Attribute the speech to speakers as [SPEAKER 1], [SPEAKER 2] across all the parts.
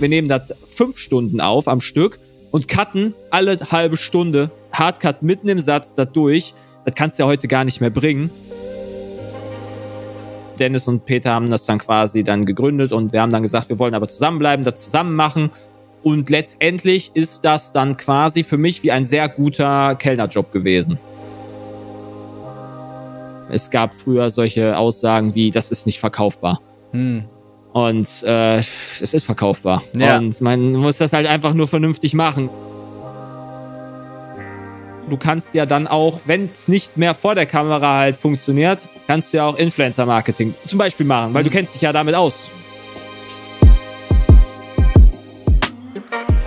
[SPEAKER 1] wir nehmen das fünf Stunden auf am Stück und cutten alle halbe Stunde Hardcut mitten im Satz da durch. Das kannst du ja heute gar nicht mehr bringen. Dennis und Peter haben das dann quasi dann gegründet und wir haben dann gesagt, wir wollen aber zusammenbleiben, das zusammen machen. Und letztendlich ist das dann quasi für mich wie ein sehr guter Kellnerjob gewesen. Es gab früher solche Aussagen wie, das ist nicht verkaufbar. Hm. Und äh, es ist verkaufbar. Ja. Und man muss das halt einfach nur vernünftig machen. Du kannst ja dann auch, wenn es nicht mehr vor der Kamera halt funktioniert, kannst du ja auch Influencer-Marketing zum Beispiel machen, weil mhm. du kennst dich ja damit aus.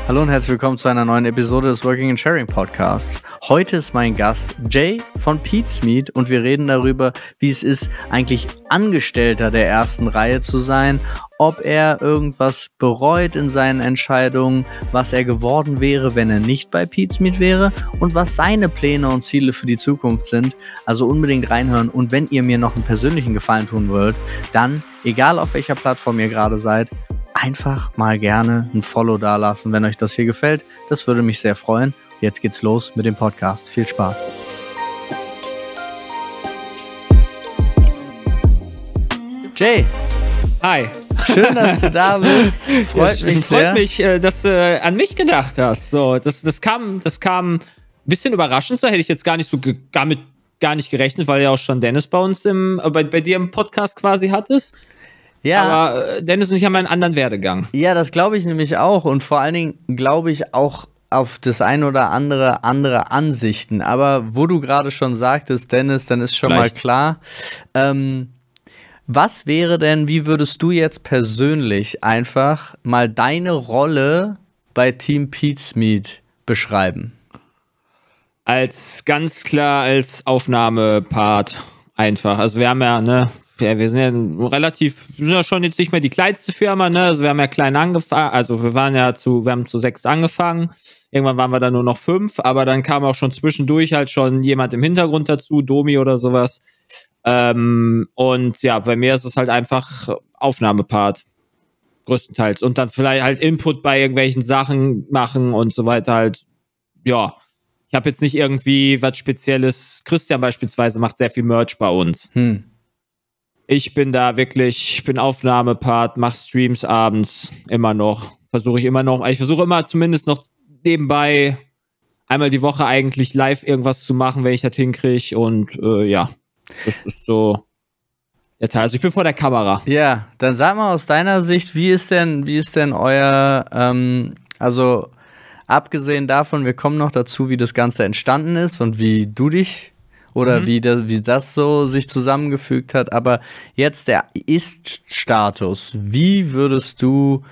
[SPEAKER 1] Hallo und herzlich willkommen zu einer neuen Episode
[SPEAKER 2] des Working and Sharing Podcasts. Heute ist mein Gast Jay von Pete's Meet und wir reden darüber, wie es ist, eigentlich Angestellter der ersten Reihe zu sein, ob er irgendwas bereut in seinen Entscheidungen, was er geworden wäre, wenn er nicht bei Pete's Meet wäre und was seine Pläne und Ziele für die Zukunft sind. Also unbedingt reinhören und wenn ihr mir noch einen persönlichen Gefallen tun wollt, dann, egal auf welcher Plattform ihr gerade seid, einfach mal gerne ein Follow da lassen, wenn euch das hier gefällt. Das würde mich sehr freuen. Jetzt geht's los mit dem Podcast. Viel Spaß.
[SPEAKER 1] Jay. Hi. Schön, dass du da bist. Freut ja, mich sehr. Freut mich, äh, dass du äh, an mich gedacht hast. So, das, das kam, das kam ein bisschen überraschend. So hätte ich jetzt gar nicht so damit gar nicht gerechnet, weil ja auch schon Dennis bei uns im, äh, bei, bei dir im Podcast quasi hattest. Ja. Aber äh, Dennis und ich haben einen anderen Werdegang. Ja, das glaube ich nämlich auch. Und vor allen Dingen glaube ich auch auf
[SPEAKER 2] das ein oder andere andere Ansichten. Aber wo du gerade schon sagtest, Dennis, dann ist schon Vielleicht. mal klar. Ähm, was wäre denn, wie würdest du jetzt persönlich einfach mal deine Rolle bei Team Pete's Meet
[SPEAKER 1] beschreiben? Als ganz klar als Aufnahmepart einfach. Also wir haben ja, ne, ja, wir sind ja relativ, wir sind ja schon jetzt nicht mehr die kleinste Firma, ne? Also wir haben ja klein angefangen, also wir waren ja zu, wir haben zu sechs angefangen. Irgendwann waren wir dann nur noch fünf, aber dann kam auch schon zwischendurch halt schon jemand im Hintergrund dazu, Domi oder sowas. Ähm, und ja, bei mir ist es halt einfach Aufnahmepart. Größtenteils. Und dann vielleicht halt Input bei irgendwelchen Sachen machen und so weiter halt. Ja. Ich habe jetzt nicht irgendwie was Spezielles. Christian beispielsweise macht sehr viel Merch bei uns. Hm. Ich bin da wirklich, ich bin Aufnahmepart, mache Streams abends immer noch. Versuche ich immer noch, ich versuche immer zumindest noch nebenbei einmal die Woche eigentlich live irgendwas zu machen, wenn ich das hinkriege. Und äh, ja, das ist so der Teil. Also ich bin vor der Kamera. Ja, dann sag mal aus deiner
[SPEAKER 2] Sicht, wie ist denn, wie ist denn euer, ähm, also abgesehen davon, wir kommen noch dazu, wie das Ganze entstanden ist und wie du dich oder mhm. wie, das, wie das so sich zusammengefügt hat. Aber jetzt der Ist-Status. Wie würdest du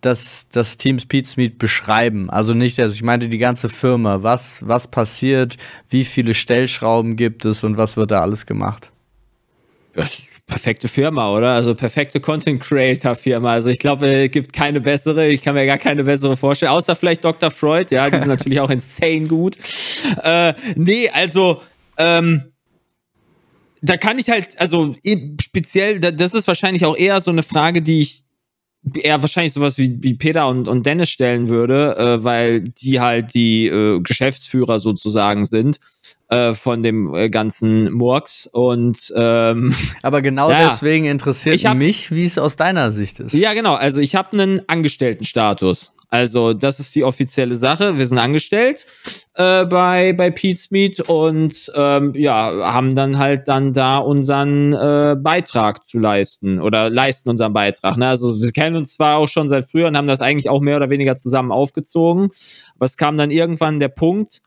[SPEAKER 2] das, das Team Speedsmeet beschreiben? Also nicht, also ich meinte die ganze Firma. Was, was passiert? Wie viele Stellschrauben gibt es und was wird da alles gemacht?
[SPEAKER 1] Das perfekte Firma, oder? Also perfekte Content Creator Firma. Also ich glaube, es gibt keine bessere. Ich kann mir gar keine bessere vorstellen, außer vielleicht Dr. Freud. Ja, die sind natürlich auch insane gut. Äh, nee, also ähm, da kann ich halt, also eh, speziell, das ist wahrscheinlich auch eher so eine Frage, die ich eher wahrscheinlich sowas wie, wie Peter und, und Dennis stellen würde, äh, weil die halt die äh, Geschäftsführer sozusagen sind. Äh, von dem äh, ganzen Murks und ähm, aber genau ja, deswegen interessiert hab, mich, wie es aus deiner Sicht ist. Ja, genau. Also ich habe einen Angestelltenstatus. Also das ist die offizielle Sache. Wir sind angestellt äh, bei bei Pete's Meet und ähm, ja haben dann halt dann da unseren äh, Beitrag zu leisten oder leisten unseren Beitrag. Ne? Also wir kennen uns zwar auch schon seit früher und haben das eigentlich auch mehr oder weniger zusammen aufgezogen, Was kam dann irgendwann der Punkt,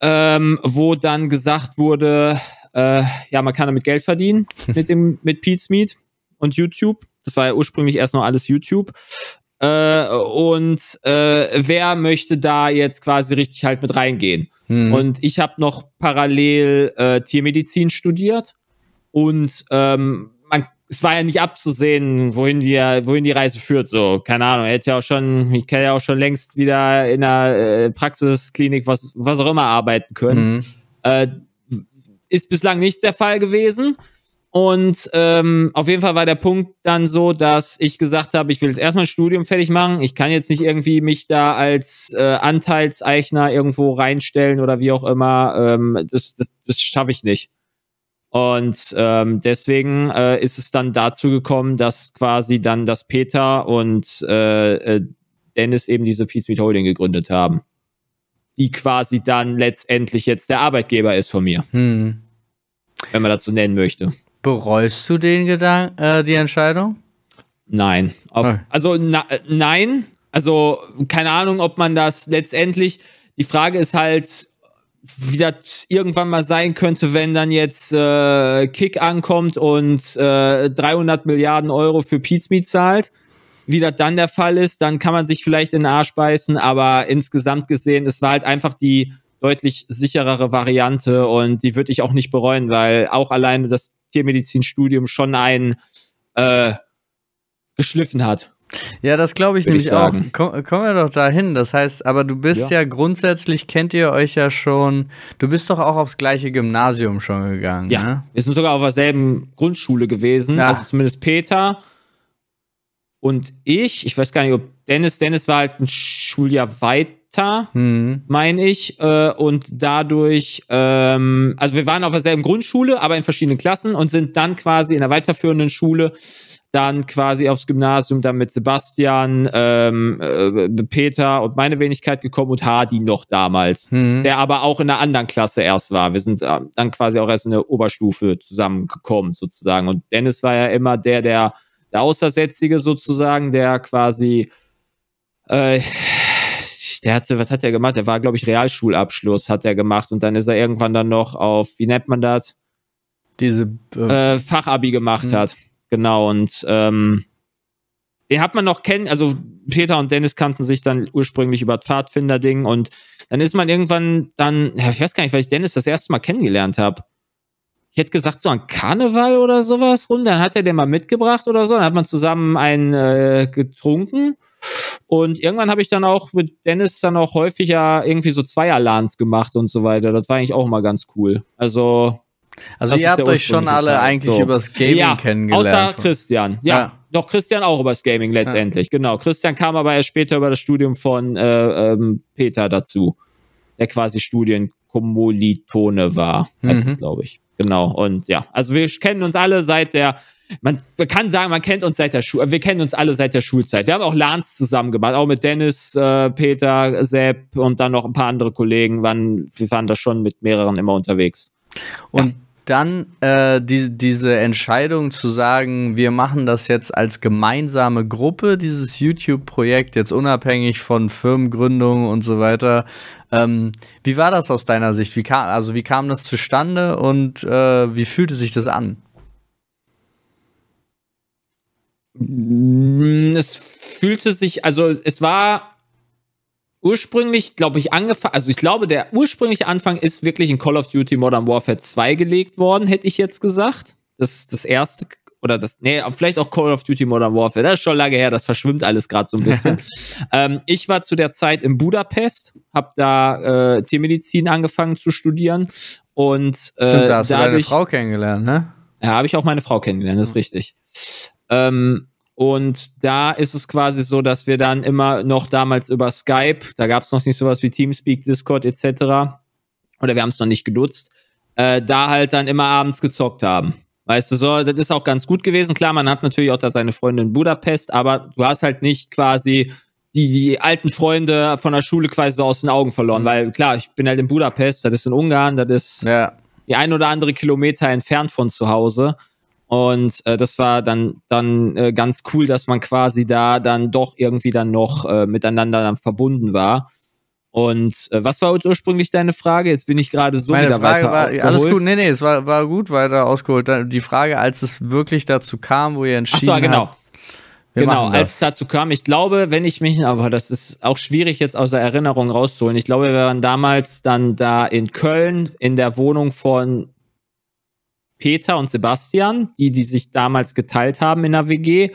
[SPEAKER 1] ähm, wo dann gesagt wurde, äh, ja, man kann damit Geld verdienen mit dem mit Pete's Meat und YouTube. Das war ja ursprünglich erst noch alles YouTube. Äh, und äh, wer möchte da jetzt quasi richtig halt mit reingehen? Hm. Und ich habe noch parallel äh, Tiermedizin studiert und ähm, es war ja nicht abzusehen, wohin die, wohin die Reise führt. So, keine Ahnung. Er hätte ja auch schon, ich kenne ja auch schon längst wieder in der äh, Praxisklinik, was, was auch immer, arbeiten können. Mhm. Äh, ist bislang nicht der Fall gewesen. Und ähm, auf jeden Fall war der Punkt dann so, dass ich gesagt habe, ich will jetzt erstmal ein Studium fertig machen. Ich kann jetzt nicht irgendwie mich da als äh, Anteilseigner irgendwo reinstellen oder wie auch immer. Ähm, das das, das schaffe ich nicht. Und ähm, deswegen äh, ist es dann dazu gekommen, dass quasi dann das Peter und äh, äh, Dennis eben diese Peace Meet Holding gegründet haben. Die quasi dann letztendlich jetzt der Arbeitgeber ist von mir. Hm. Wenn man dazu nennen möchte. Bereust du den Gedan äh, die Entscheidung? Nein. Auf, Also na, äh, nein. Also keine Ahnung, ob man das letztendlich. Die Frage ist halt, wie das irgendwann mal sein könnte, wenn dann jetzt äh, Kick ankommt und äh, 300 Milliarden Euro für Pizmeet zahlt. Wie das dann der Fall ist, dann kann man sich vielleicht in den Arsch beißen, aber insgesamt gesehen, es war halt einfach die deutlich sicherere Variante und die würde ich auch nicht bereuen, weil auch alleine das Tiermedizinstudium schon einen äh, geschliffen hat. Ja, das glaube ich nämlich ich auch. Komm, kommen wir doch dahin. Das heißt, aber du bist ja. ja.
[SPEAKER 2] grundsätzlich, kennt ihr euch ja schon, du bist doch auch aufs gleiche Gymnasium schon gegangen. Ja,
[SPEAKER 1] ne? wir sind sogar auf derselben Grundschule gewesen, ja. also zumindest Peter und ich. Ich weiß gar nicht, ob Dennis, Dennis war halt ein Schuljahr weiter, hm. meine ich. Äh, und dadurch, ähm, also wir waren auf derselben Grundschule, aber in verschiedenen Klassen und sind dann quasi in der weiterführenden Schule dann quasi aufs Gymnasium, dann mit Sebastian, ähm, äh, Peter und meine Wenigkeit gekommen und Hardy noch damals, mhm. der aber auch in einer anderen Klasse erst war. Wir sind ähm, dann quasi auch erst in der Oberstufe zusammengekommen sozusagen. Und Dennis war ja immer der, der, der Außersetzige sozusagen, der quasi, äh, der hatte, was hat er gemacht? Der war, glaube ich, Realschulabschluss hat er gemacht und dann ist er irgendwann dann noch auf, wie nennt man das? Diese äh, äh Fachabi gemacht mhm. hat. Genau, und ähm, den hat man noch kennen, also Peter und Dennis kannten sich dann ursprünglich über Pfadfinder-Ding und dann ist man irgendwann dann, ich weiß gar nicht, weil ich Dennis das erste Mal kennengelernt habe. Ich hätte gesagt, so ein Karneval oder sowas rum, dann hat er den mal mitgebracht oder so, dann hat man zusammen einen äh, getrunken und irgendwann habe ich dann auch mit Dennis dann auch häufiger irgendwie so Zweierlans gemacht und so weiter. Das war eigentlich auch immer ganz cool. Also also das ihr habt euch schon alle Teil. eigentlich so. übers Gaming ja, kennengelernt. Außer Christian, ja. ja. Doch Christian auch übers Gaming letztendlich, ja. genau. Christian kam aber erst später über das Studium von äh, ähm, Peter dazu, der quasi Studienkommilitone war, mhm. heißt es, glaube ich. Genau. Und ja, also wir kennen uns alle seit der man, man, kann sagen, man kennt uns seit der Schule, äh, wir kennen uns alle seit der Schulzeit. Wir haben auch LANs zusammen gemacht, auch mit Dennis, äh, Peter, Sepp und dann noch ein paar andere Kollegen. Waren, wir waren da schon mit mehreren immer unterwegs. Und ja dann
[SPEAKER 2] äh, die, diese Entscheidung zu sagen, wir machen das jetzt als gemeinsame Gruppe, dieses YouTube-Projekt, jetzt unabhängig von Firmengründungen und so weiter. Ähm, wie war das aus deiner Sicht? Wie kam, also wie kam das zustande und äh, wie
[SPEAKER 1] fühlte sich das an? Es fühlte sich, also es war ursprünglich, glaube ich, angefangen, also ich glaube, der ursprüngliche Anfang ist wirklich in Call of Duty Modern Warfare 2 gelegt worden, hätte ich jetzt gesagt. Das ist das erste oder das, nee, vielleicht auch Call of Duty Modern Warfare. Das ist schon lange her, das verschwimmt alles gerade so ein bisschen. ähm, ich war zu der Zeit in Budapest, habe da äh, Tiermedizin angefangen zu studieren und äh, Stimmt, da hast dadurch, du deine Frau kennengelernt, ne? Ja, habe ich auch meine Frau kennengelernt, das ist mhm. richtig. Ähm, und da ist es quasi so, dass wir dann immer noch damals über Skype, da gab es noch nicht sowas wie Teamspeak, Discord etc. Oder wir haben es noch nicht genutzt, äh, da halt dann immer abends gezockt haben. Weißt du, so, das ist auch ganz gut gewesen. Klar, man hat natürlich auch da seine Freunde in Budapest, aber du hast halt nicht quasi die, die alten Freunde von der Schule quasi so aus den Augen verloren. Mhm. Weil klar, ich bin halt in Budapest, das ist in Ungarn, das ist ja. die ein oder andere Kilometer entfernt von zu Hause. Und äh, das war dann, dann äh, ganz cool, dass man quasi da dann doch irgendwie dann noch äh, miteinander dann verbunden war. Und äh, was war ursprünglich deine Frage? Jetzt bin ich gerade so Meine wieder Frage weiter war, ausgeholt. Alles gut,
[SPEAKER 2] nee, nee, es war, war gut weiter
[SPEAKER 1] ausgeholt. Die Frage, als es wirklich dazu kam, wo ihr entschieden Ach so, genau. Habt, genau, genau als es dazu kam, ich glaube, wenn ich mich, aber das ist auch schwierig jetzt aus der Erinnerung rauszuholen. Ich glaube, wir waren damals dann da in Köln in der Wohnung von Peter und Sebastian, die, die sich damals geteilt haben in der WG.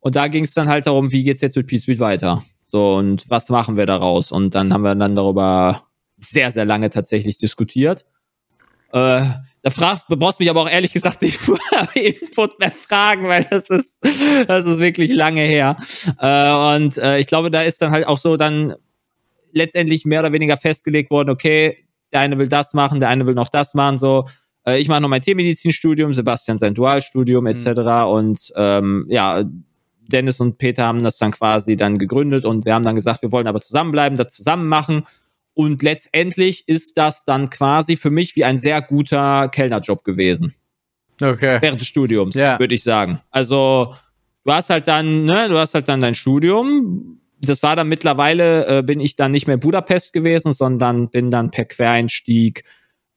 [SPEAKER 1] Und da ging es dann halt darum, wie geht es jetzt mit Peace speed weiter? So, und was machen wir daraus? Und dann haben wir dann darüber sehr, sehr lange tatsächlich diskutiert. Äh, da fragst, du brauchst mich aber auch ehrlich gesagt nicht Input mehr fragen, weil das ist, das ist wirklich lange her. Äh, und äh, ich glaube, da ist dann halt auch so dann letztendlich mehr oder weniger festgelegt worden, okay, der eine will das machen, der eine will noch das machen, so. Äh, ich mache noch mein Tiermedizinstudium, Sebastian sein Dualstudium etc. Mhm. Und ähm, ja, Dennis und Peter haben das dann quasi dann gegründet und wir haben dann gesagt, wir wollen aber zusammenbleiben, das zusammen machen. Und letztendlich ist das dann quasi für mich wie ein sehr guter Kellnerjob gewesen. Okay. Während des Studiums, yeah. würde ich sagen. Also, du hast halt dann, ne, du hast halt dann dein Studium. Das war dann mittlerweile, äh, bin ich dann nicht mehr Budapest gewesen, sondern bin dann per Quereinstieg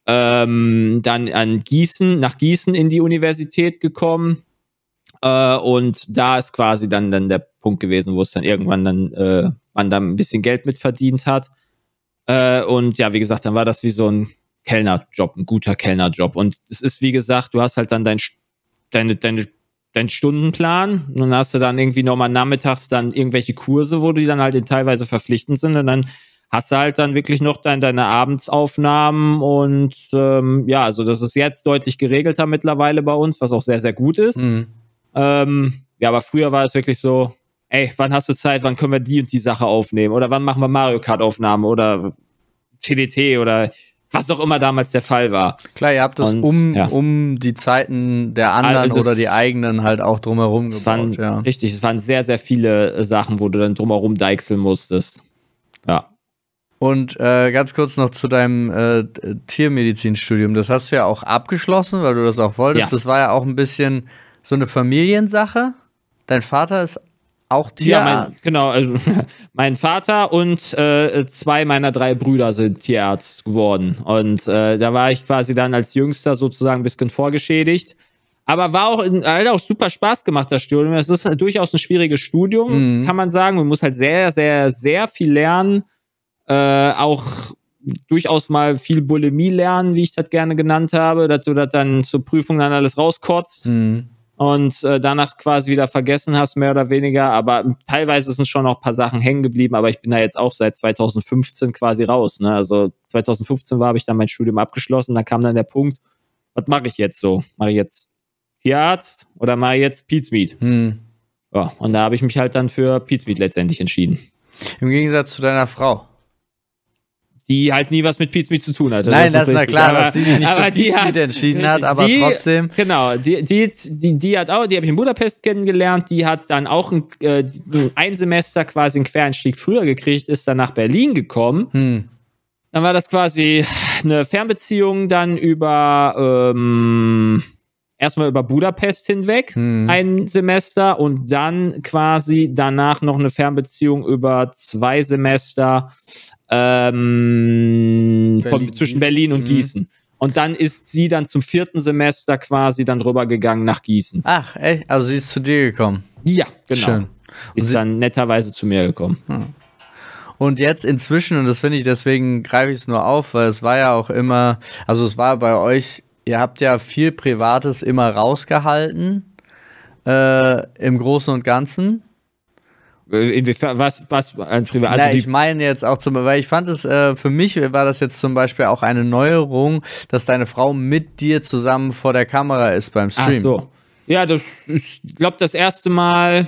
[SPEAKER 1] ähm, dann an Gießen, nach Gießen in die Universität gekommen. Äh, und da ist quasi dann, dann der Punkt gewesen, wo es dann irgendwann dann, äh, man dann ein bisschen Geld mitverdient hat. Äh, und ja, wie gesagt, dann war das wie so ein Kellnerjob, ein guter Kellnerjob. Und es ist, wie gesagt, du hast halt dann dein, deine, deine, deinen Stundenplan und dann hast du dann irgendwie nochmal nachmittags dann irgendwelche Kurse, wo die dann halt teilweise verpflichtend sind und dann hast du halt dann wirklich noch dein, deine Abendsaufnahmen und ähm, ja, also das ist jetzt deutlich geregelter mittlerweile bei uns, was auch sehr, sehr gut ist. Mhm. Ähm, ja, aber früher war es wirklich so, ey, wann hast du Zeit, wann können wir die und die Sache aufnehmen oder wann machen wir Mario Kart Aufnahmen oder TDT oder was auch immer damals der Fall war. Klar, ihr habt das und, um, ja. um die Zeiten der anderen also oder die eigenen halt auch drumherum es gebaut. Waren, ja. Richtig, es waren sehr, sehr viele Sachen, wo du dann drumherum deichseln musstest. Ja. Und äh,
[SPEAKER 2] ganz kurz noch zu deinem äh, Tiermedizinstudium. Das hast du ja auch abgeschlossen, weil du das auch wolltest. Ja. Das war ja auch ein bisschen so eine Familiensache. Dein Vater ist
[SPEAKER 1] auch Tierarzt. Ja, mein, genau. Also, mein Vater und äh, zwei meiner drei Brüder sind Tierarzt geworden. Und äh, da war ich quasi dann als Jüngster sozusagen ein bisschen vorgeschädigt. Aber war auch, hat auch super Spaß gemacht, das Studium. Es ist durchaus ein schwieriges Studium, mhm. kann man sagen. Man muss halt sehr, sehr, sehr viel lernen. Äh, auch durchaus mal viel Bulimie lernen, wie ich das gerne genannt habe, dass du das dann zur Prüfung dann alles rauskotzt mhm. und äh, danach quasi wieder vergessen hast, mehr oder weniger. Aber teilweise sind schon noch ein paar Sachen hängen geblieben, aber ich bin da jetzt auch seit 2015 quasi raus. Ne? Also 2015 war, habe ich dann mein Studium abgeschlossen, da kam dann der Punkt, was mache ich jetzt so? Mache ich jetzt Tierarzt oder mache ich jetzt Pete's Meat? Mhm. Ja, und da habe ich mich halt dann für Pete's Meat letztendlich entschieden.
[SPEAKER 2] Im Gegensatz zu deiner Frau
[SPEAKER 1] die halt nie was mit Pete zu tun hat. Nein, das, das ist, richtig. na klar, aber, dass die nicht für Pete Smith entschieden hat, aber die, trotzdem. Genau, die, die, die, die hat auch, die habe ich in Budapest kennengelernt, die hat dann auch ein, äh, ein Semester quasi einen Quereinstieg früher gekriegt, ist dann nach Berlin gekommen. Hm. Dann war das quasi eine Fernbeziehung dann über ähm, erstmal über Budapest hinweg hm. ein Semester und dann quasi danach noch eine Fernbeziehung über zwei Semester ähm, Berlin, von, zwischen Berlin und hm. Gießen. Und dann ist sie dann zum vierten Semester quasi dann rübergegangen nach Gießen. Ach, echt? Also sie ist zu dir gekommen?
[SPEAKER 2] Ja, genau. Schön. ist dann netterweise zu mir gekommen. Hm. Und jetzt inzwischen, und das finde ich, deswegen greife ich es nur auf, weil es war ja auch immer, also es war bei euch ihr habt ja viel Privates immer rausgehalten äh, im Großen und Ganzen. Äh, inwiefern, was, was ein Privat? Also Na, ich meine jetzt auch zum weil ich fand es, äh, für mich war das jetzt zum Beispiel auch eine Neuerung, dass deine Frau mit dir zusammen vor der Kamera ist beim Stream. Ach so.
[SPEAKER 1] Ja, das, ich glaube, das erste Mal,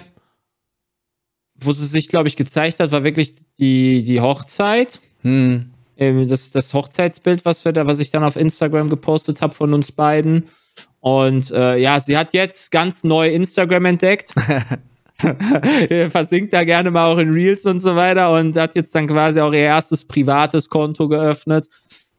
[SPEAKER 1] wo sie sich, glaube ich, gezeigt hat, war wirklich die, die Hochzeit. Hm. Ähm, das, das Hochzeitsbild, was wir da, was ich dann auf Instagram gepostet habe von uns beiden. Und äh, ja, sie hat jetzt ganz neu Instagram entdeckt. Versinkt da gerne mal auch in Reels und so weiter und hat jetzt dann quasi auch ihr erstes privates Konto geöffnet.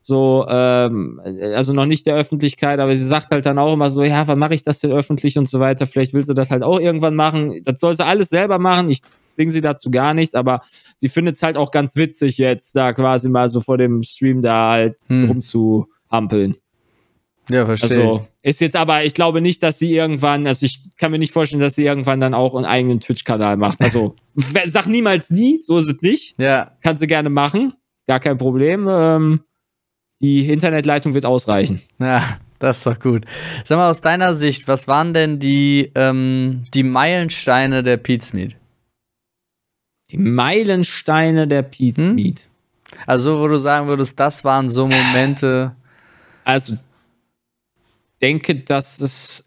[SPEAKER 1] So, ähm, also noch nicht der Öffentlichkeit, aber sie sagt halt dann auch immer so, ja, wann mache ich das denn öffentlich und so weiter. Vielleicht will sie das halt auch irgendwann machen. Das soll sie alles selber machen. Ich bringe sie dazu gar nichts, aber sie findet es halt auch ganz witzig, jetzt da quasi mal so vor dem Stream da halt hm. rumzuhampeln. Ja, verstehe. Also ist jetzt aber, ich glaube nicht, dass sie irgendwann, also ich kann mir nicht vorstellen, dass sie irgendwann dann auch einen eigenen Twitch-Kanal macht. Also sag niemals nie, so ist es nicht. Ja. Kannst du gerne machen, gar kein Problem. Ähm, die Internetleitung wird ausreichen. Ja,
[SPEAKER 2] das ist doch gut. Sag mal, aus deiner Sicht, was waren denn die, ähm, die Meilensteine der Pizmeet? Die Meilensteine der Pete's hm? Meat. Also, wo du sagen
[SPEAKER 1] würdest, das waren so Momente. Also, denke, dass es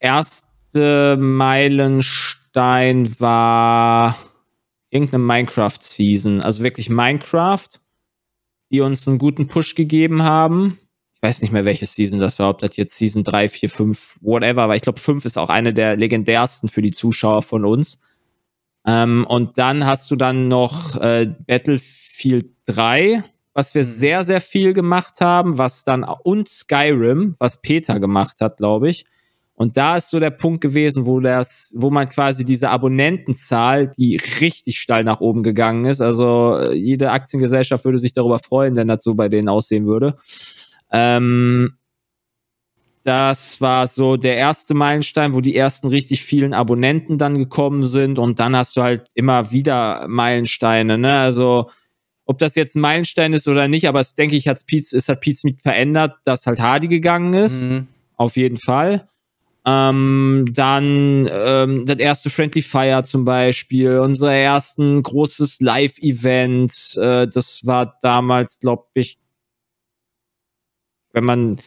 [SPEAKER 1] erste Meilenstein war irgendeine Minecraft-Season. Also wirklich Minecraft, die uns einen guten Push gegeben haben. Ich weiß nicht mehr, welche Season das war, ob das jetzt Season 3, 4, 5, whatever, aber ich glaube, 5 ist auch eine der legendärsten für die Zuschauer von uns. Ähm, und dann hast du dann noch äh, Battlefield 3, was wir mhm. sehr, sehr viel gemacht haben, was dann und Skyrim, was Peter gemacht hat, glaube ich. Und da ist so der Punkt gewesen, wo das, wo man quasi diese Abonnentenzahl, die richtig steil nach oben gegangen ist. Also äh, jede Aktiengesellschaft würde sich darüber freuen, wenn das so bei denen aussehen würde. Ähm, das war so der erste Meilenstein, wo die ersten richtig vielen Abonnenten dann gekommen sind. Und dann hast du halt immer wieder Meilensteine. Ne? Also, ob das jetzt ein Meilenstein ist oder nicht, aber es denke ich, hat's Piz, ist, hat Pete Smith verändert, dass halt Hardy gegangen ist. Mhm. Auf jeden Fall. Ähm, dann ähm, das erste Friendly Fire zum Beispiel, unser ersten großes Live-Event. Äh, das war damals, glaube ich, wenn man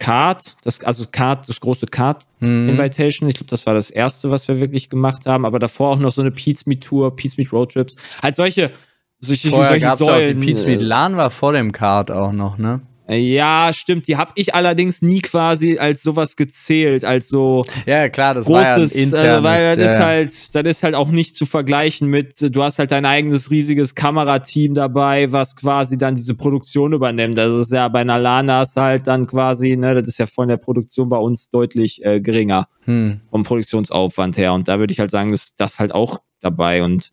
[SPEAKER 1] Card, das, also Card, das große Card mhm. Invitation. Ich glaube, das war das erste, was wir wirklich gemacht haben. Aber davor auch noch so eine Pete's Meet Tour, Pete's Meet Road Trips. Halt solche, solche, Vorher solche gab's Säulen. Auch die Pete's Meet
[SPEAKER 2] LAN war vor dem Card auch noch, ne? Ja, stimmt. Die habe ich allerdings nie quasi
[SPEAKER 1] als sowas gezählt, als so. Ja, klar, das großes, war ja ein internes, äh, weil das ja, ist halt, das ist halt auch nicht zu vergleichen mit. Du hast halt dein eigenes riesiges Kamerateam dabei, was quasi dann diese Produktion übernimmt. Also das ist ja bei Nalanas halt dann quasi, ne, das ist ja von der Produktion bei uns deutlich äh, geringer hm. vom Produktionsaufwand her. Und da würde ich halt sagen, ist das halt auch dabei und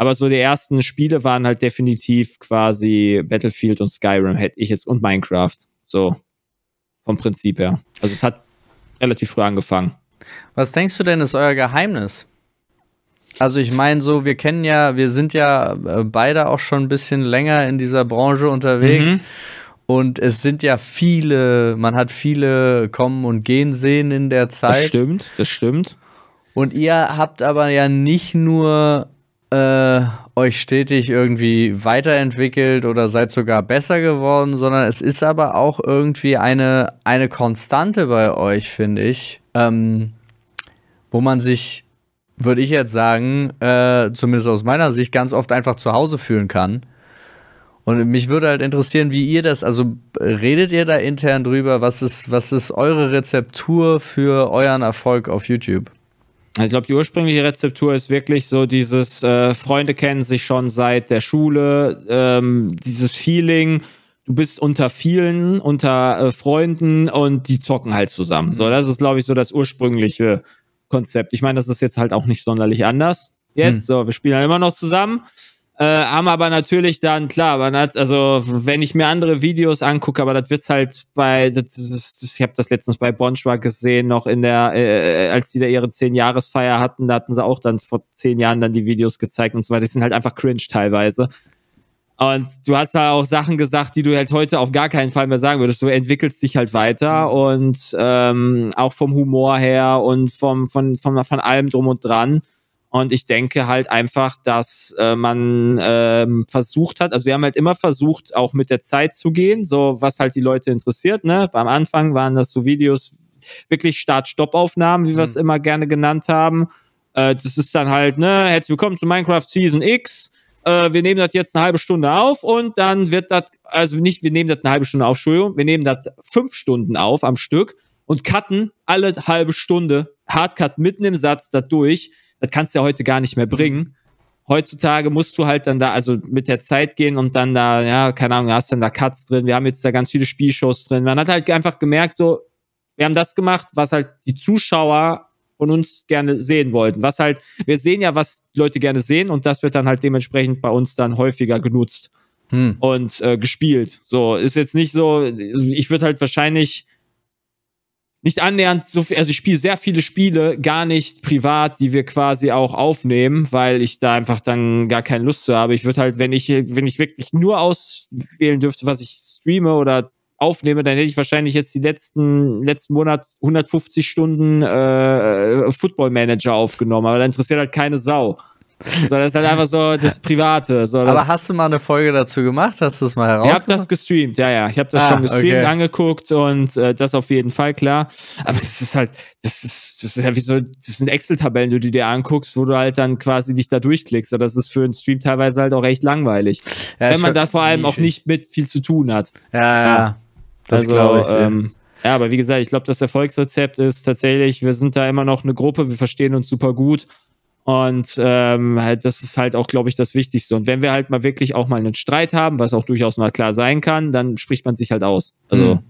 [SPEAKER 1] aber so die ersten Spiele waren halt definitiv quasi Battlefield und Skyrim, hätte ich jetzt, und Minecraft. So. Vom Prinzip her. Also es hat relativ früh angefangen. Was denkst du denn, ist euer Geheimnis?
[SPEAKER 2] Also ich meine so, wir kennen ja, wir sind ja äh, beide auch schon ein bisschen länger in dieser Branche unterwegs. Mhm. Und es sind ja viele, man hat viele kommen und gehen sehen in der Zeit. Das stimmt,
[SPEAKER 1] das stimmt.
[SPEAKER 2] Und ihr habt aber ja nicht nur äh, euch stetig irgendwie weiterentwickelt oder seid sogar besser geworden, sondern es ist aber auch irgendwie eine, eine Konstante bei euch, finde ich, ähm, wo man sich, würde ich jetzt sagen, äh, zumindest aus meiner Sicht, ganz oft einfach zu Hause fühlen kann. Und mich würde halt interessieren, wie ihr das, also redet ihr da intern drüber, was ist, was ist
[SPEAKER 1] eure Rezeptur für euren Erfolg auf YouTube? Also ich glaube, die ursprüngliche Rezeptur ist wirklich so dieses, äh, Freunde kennen sich schon seit der Schule, ähm, dieses Feeling, du bist unter vielen, unter äh, Freunden und die zocken halt zusammen. So, mhm. das ist, glaube ich, so das ursprüngliche Konzept. Ich meine, das ist jetzt halt auch nicht sonderlich anders. Jetzt, hm. so, wir spielen halt immer noch zusammen. Äh, haben aber natürlich dann, klar, man hat, also wenn ich mir andere Videos angucke, aber das wird halt bei, das, das, das, ich habe das letztens bei Bonschwag gesehen, noch in der, äh, äh, als die da ihre zehn Jahresfeier hatten, da hatten sie auch dann vor zehn Jahren dann die Videos gezeigt und so weiter. Die sind halt einfach cringe teilweise. Und du hast da auch Sachen gesagt, die du halt heute auf gar keinen Fall mehr sagen würdest. Du entwickelst dich halt weiter mhm. und ähm, auch vom Humor her und vom, von, von, von allem drum und dran. Und ich denke halt einfach, dass äh, man ähm, versucht hat, also wir haben halt immer versucht, auch mit der Zeit zu gehen, so was halt die Leute interessiert. Ne? Am Anfang waren das so Videos, wirklich Start-Stopp-Aufnahmen, wie wir es mhm. immer gerne genannt haben. Äh, das ist dann halt, ne, herzlich willkommen zu Minecraft Season X. Äh, wir nehmen das jetzt eine halbe Stunde auf und dann wird das, also nicht, wir nehmen das eine halbe Stunde auf, Entschuldigung, wir nehmen das fünf Stunden auf am Stück und cutten alle halbe Stunde, Hardcut mitten im Satz da durch das kannst du ja heute gar nicht mehr mhm. bringen. Heutzutage musst du halt dann da, also mit der Zeit gehen und dann da, ja, keine Ahnung, hast dann da Cuts drin. Wir haben jetzt da ganz viele Spielshows drin. Man hat halt einfach gemerkt, so, wir haben das gemacht, was halt die Zuschauer von uns gerne sehen wollten. Was halt, wir sehen ja, was Leute gerne sehen und das wird dann halt dementsprechend bei uns dann häufiger genutzt hm. und äh, gespielt. So, ist jetzt nicht so, ich würde halt wahrscheinlich nicht annähernd so viel, also ich spiele sehr viele Spiele, gar nicht privat, die wir quasi auch aufnehmen, weil ich da einfach dann gar keine Lust zu habe. Ich würde halt, wenn ich, wenn ich wirklich nur auswählen dürfte, was ich streame oder aufnehme, dann hätte ich wahrscheinlich jetzt die letzten, letzten Monat 150 Stunden äh, Football Manager aufgenommen, aber da interessiert halt keine Sau. So, das ist halt einfach so das Private. So, das Aber hast du mal eine Folge dazu gemacht? Hast du das mal herausgefunden? Ich habe das gestreamt, ja, ja. Ich habe das ah, schon gestreamt, okay. angeguckt und äh, das auf jeden Fall, klar. Aber das ist halt, das ist, das ist ja wie so, das sind Excel-Tabellen, die du dir anguckst, wo du halt dann quasi dich da durchklickst. Das ist für einen Stream teilweise halt auch echt langweilig. Ja, wenn man da vor allem auch nicht mit viel zu tun hat. Ja, ja. ja. Das also, glaube ich. Ähm, ja, aber wie gesagt, ich glaube, das Erfolgsrezept ist tatsächlich, wir sind da immer noch eine Gruppe, wir verstehen uns super gut und ähm, halt, das ist halt auch, glaube ich, das Wichtigste. Und wenn wir halt mal wirklich auch mal einen Streit haben, was auch durchaus mal klar sein kann, dann spricht man sich halt aus. Also. Mhm.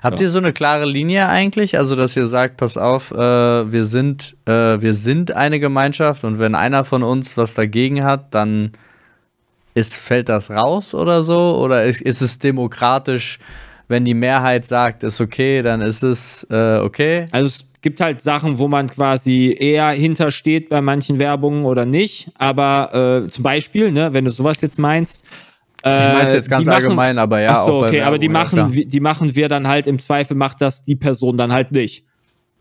[SPEAKER 1] Habt ihr so eine klare
[SPEAKER 2] Linie eigentlich? Also, dass ihr sagt, pass auf, äh, wir, sind, äh, wir sind eine Gemeinschaft und wenn einer von uns was dagegen hat, dann ist, fällt das raus oder so? Oder ist, ist es demokratisch, wenn die Mehrheit sagt, ist okay, dann
[SPEAKER 1] ist es äh, okay? Also, es gibt halt Sachen, wo man quasi eher hintersteht bei manchen Werbungen oder nicht. Aber äh, zum Beispiel, ne, wenn du sowas jetzt meinst, äh, ich meine es jetzt ganz machen, allgemein, aber ja. Achso, okay, aber die machen, die machen wir dann halt im Zweifel, macht das die Person dann halt nicht.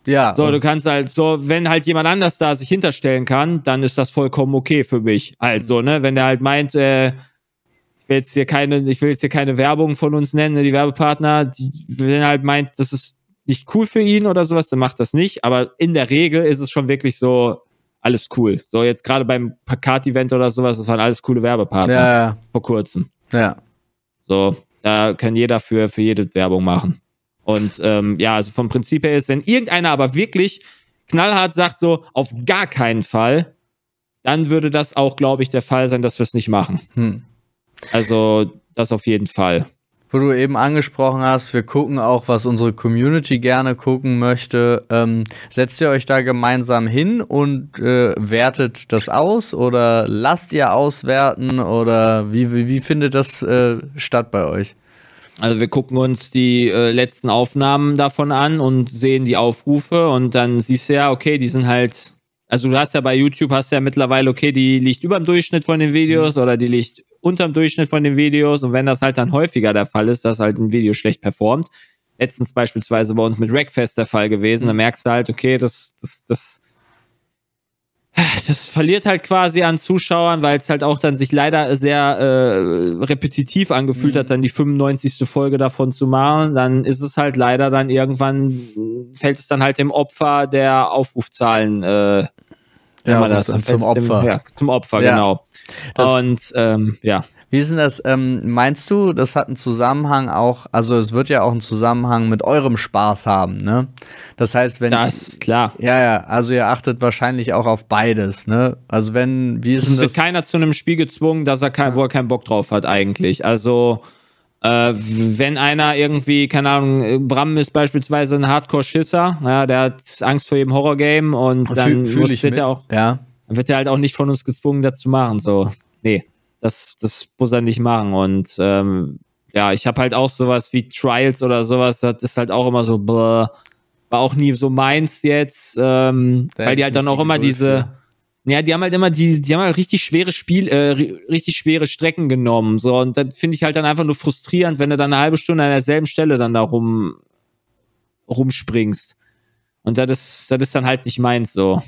[SPEAKER 1] Ja. So, du kannst halt so, wenn halt jemand anders da sich hinterstellen kann, dann ist das vollkommen okay für mich. Also, ne, wenn der halt meint, äh, ich will jetzt hier keine, ich will jetzt hier keine Werbung von uns nennen, die Werbepartner, die, wenn er halt meint, das ist nicht cool für ihn oder sowas, dann macht das nicht. Aber in der Regel ist es schon wirklich so, alles cool. So jetzt gerade beim pakat event oder sowas, das waren alles coole Werbepartner ja, ja. vor kurzem. Ja. So, da kann jeder für, für jede Werbung machen. Und ähm, ja, also vom Prinzip her ist, wenn irgendeiner aber wirklich knallhart sagt, so auf gar keinen Fall, dann würde das auch, glaube ich, der Fall sein, dass wir es nicht machen. Hm. Also das auf jeden Fall wo du eben angesprochen hast, wir gucken auch, was unsere Community
[SPEAKER 2] gerne gucken möchte. Ähm, setzt ihr euch da gemeinsam hin und äh, wertet das aus oder lasst ihr auswerten oder wie, wie, wie findet
[SPEAKER 1] das äh, statt bei euch? Also wir gucken uns die äh, letzten Aufnahmen davon an und sehen die Aufrufe und dann siehst du ja, okay, die sind halt also du hast ja bei YouTube hast ja mittlerweile, okay, die liegt über dem Durchschnitt von den Videos mhm. oder die liegt unterm Durchschnitt von den Videos. Und wenn das halt dann häufiger der Fall ist, dass halt ein Video schlecht performt, letztens beispielsweise bei uns mit Rackfest der Fall gewesen, mhm. da merkst du halt, okay, das, das, das, das verliert halt quasi an Zuschauern, weil es halt auch dann sich leider sehr äh, repetitiv angefühlt mhm. hat, dann die 95. Folge davon zu machen. Dann ist es halt leider dann irgendwann, fällt es dann halt dem Opfer der Aufrufzahlen äh, ja, man das zum Opfer. Ja, zum Opfer, ja. genau. Das, und ähm, ja. Wie ist denn das?
[SPEAKER 2] Ähm, meinst du, das hat einen Zusammenhang auch, also es wird ja auch einen Zusammenhang mit eurem Spaß haben, ne? Das heißt, wenn. Das, klar. Ja, ja, also ihr achtet wahrscheinlich auch auf beides, ne? Also wenn, wie ist es. Es wird
[SPEAKER 1] keiner zu einem Spiel gezwungen, dass er kein, wo er keinen Bock drauf hat, eigentlich. Also. Äh, wenn einer irgendwie, keine Ahnung, Bram ist beispielsweise ein Hardcore-Schisser, ja, der hat Angst vor jedem Horrorgame und dann fühl, muss, wird, er auch, ja. wird er halt auch nicht von uns gezwungen, das zu machen. So, nee, das, das muss er nicht machen. Und ähm, ja, ich habe halt auch sowas wie Trials oder sowas, das ist halt auch immer so, bläh, war auch nie so meins jetzt, ähm, weil die halt dann auch immer diese ja, die haben halt immer die, die haben halt richtig schwere Spiel, äh, richtig schwere Strecken genommen. So, und das finde ich halt dann einfach nur frustrierend, wenn du dann eine halbe Stunde an derselben Stelle dann da rum, rumspringst. Und das ist, das ist dann halt nicht meins so.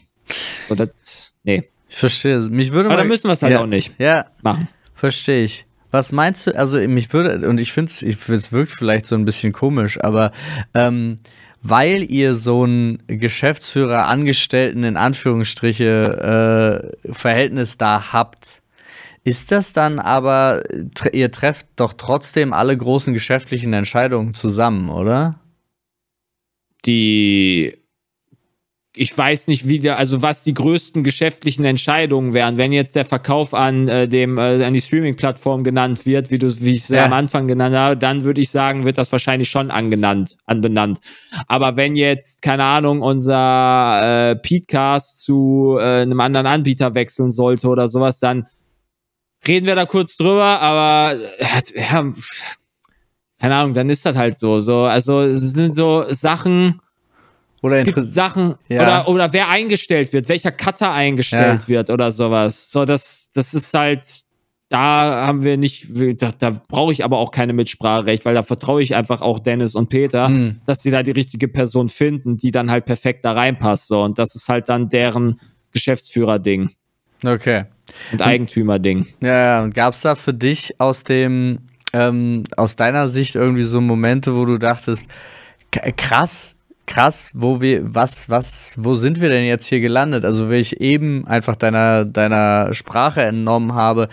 [SPEAKER 1] Und das, nee. Ich verstehe. Also, mich würde Aber da müssen wir es halt ja, auch nicht ja, machen. Verstehe ich. Was
[SPEAKER 2] meinst du? Also, mich würde, und ich finde es, es wirkt vielleicht so ein bisschen komisch, aber ähm, weil ihr so ein Geschäftsführer-Angestellten in Anführungsstriche äh, Verhältnis da habt, ist das dann aber, ihr trefft doch trotzdem alle großen geschäftlichen Entscheidungen zusammen, oder?
[SPEAKER 1] Die ich weiß nicht, wie der, also was die größten geschäftlichen Entscheidungen wären, wenn jetzt der Verkauf an äh, dem äh, an die Streaming-Plattform genannt wird, wie du wie ich es ja. am Anfang genannt habe, dann würde ich sagen, wird das wahrscheinlich schon angenannt, anbenannt. Aber wenn jetzt keine Ahnung unser äh, Podcast zu äh, einem anderen Anbieter wechseln sollte oder sowas, dann reden wir da kurz drüber. Aber äh, ja, keine Ahnung, dann ist das halt so. So also es sind so Sachen oder es gibt Sachen, ja. oder, oder wer eingestellt wird, welcher Cutter eingestellt ja. wird oder sowas. So, das, das ist halt, da haben wir nicht, da, da brauche ich aber auch keine Mitspracherecht, weil da vertraue ich einfach auch Dennis und Peter, mhm. dass sie da die richtige Person finden, die dann halt perfekt da reinpasst. So. Und das ist halt dann deren Geschäftsführer-Ding. Okay. Und Eigentümer-Ding. Ja, und gab es da für dich aus
[SPEAKER 2] dem, ähm, aus deiner Sicht irgendwie so Momente, wo du dachtest, krass, krass, wo wir, was, was, wo sind wir denn jetzt hier gelandet? Also, wie ich eben einfach deiner, deiner Sprache entnommen habe,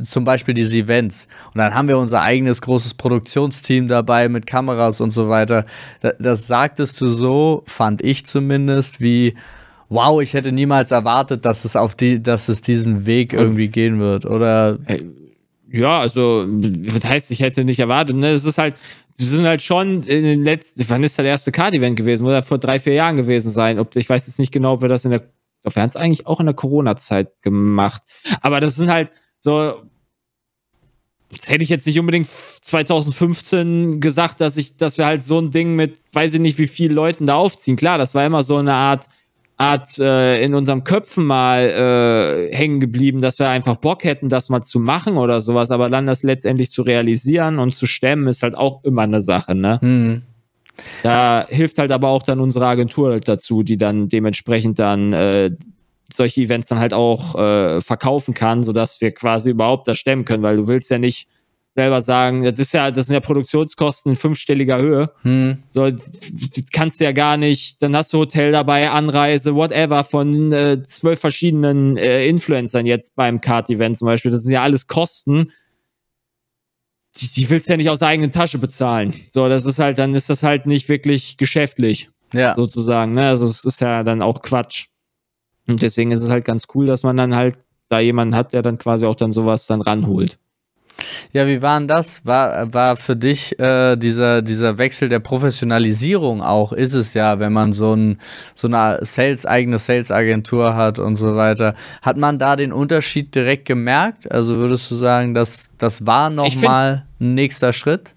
[SPEAKER 2] zum Beispiel diese Events. Und dann haben wir unser eigenes großes Produktionsteam dabei mit Kameras und so weiter. Das, das sagtest du so, fand ich zumindest, wie, wow, ich hätte niemals erwartet, dass
[SPEAKER 1] es auf die, dass es diesen Weg ähm, irgendwie gehen wird, oder? Äh, ja, also, das heißt, ich hätte nicht erwartet, ne? Es ist halt, sie sind halt schon in den letzten, wann ist der erste Card-Event gewesen? Muss ja vor drei, vier Jahren gewesen sein. Ob, ich weiß jetzt nicht genau, ob wir das in der, ob wir haben es eigentlich auch in der Corona-Zeit gemacht. Aber das sind halt so, das hätte ich jetzt nicht unbedingt 2015 gesagt, dass ich, dass wir halt so ein Ding mit, weiß ich nicht, wie vielen Leuten da aufziehen. Klar, das war immer so eine Art Art äh, in unserem Köpfen mal äh, hängen geblieben, dass wir einfach Bock hätten, das mal zu machen oder sowas, aber dann das letztendlich zu realisieren und zu stemmen, ist halt auch immer eine Sache, ne? Mhm. Da hilft halt aber auch dann unsere Agentur halt dazu, die dann dementsprechend dann äh, solche Events dann halt auch äh, verkaufen kann, sodass wir quasi überhaupt das stemmen können, weil du willst ja nicht selber sagen, das ist ja, das sind ja Produktionskosten in fünfstelliger Höhe. Hm. So, kannst ja gar nicht, dann hast du Hotel dabei, Anreise, whatever, von äh, zwölf verschiedenen äh, Influencern jetzt beim card event zum Beispiel. Das sind ja alles Kosten. Die, die willst du ja nicht aus der eigenen Tasche bezahlen. So, das ist halt, dann ist das halt nicht wirklich geschäftlich. Ja. Sozusagen. Ne? Also es ist ja dann auch Quatsch. Und deswegen ist es halt ganz cool, dass man dann halt da jemanden hat, der dann quasi auch dann sowas dann ranholt. Ja,
[SPEAKER 2] wie war denn das? War, war für dich äh, dieser, dieser Wechsel der Professionalisierung auch, ist es ja, wenn man so, ein, so eine Sales, eigene Sales-Agentur hat und so weiter. Hat man da den Unterschied direkt gemerkt? Also würdest du sagen, dass, das war nochmal
[SPEAKER 1] ein nächster Schritt?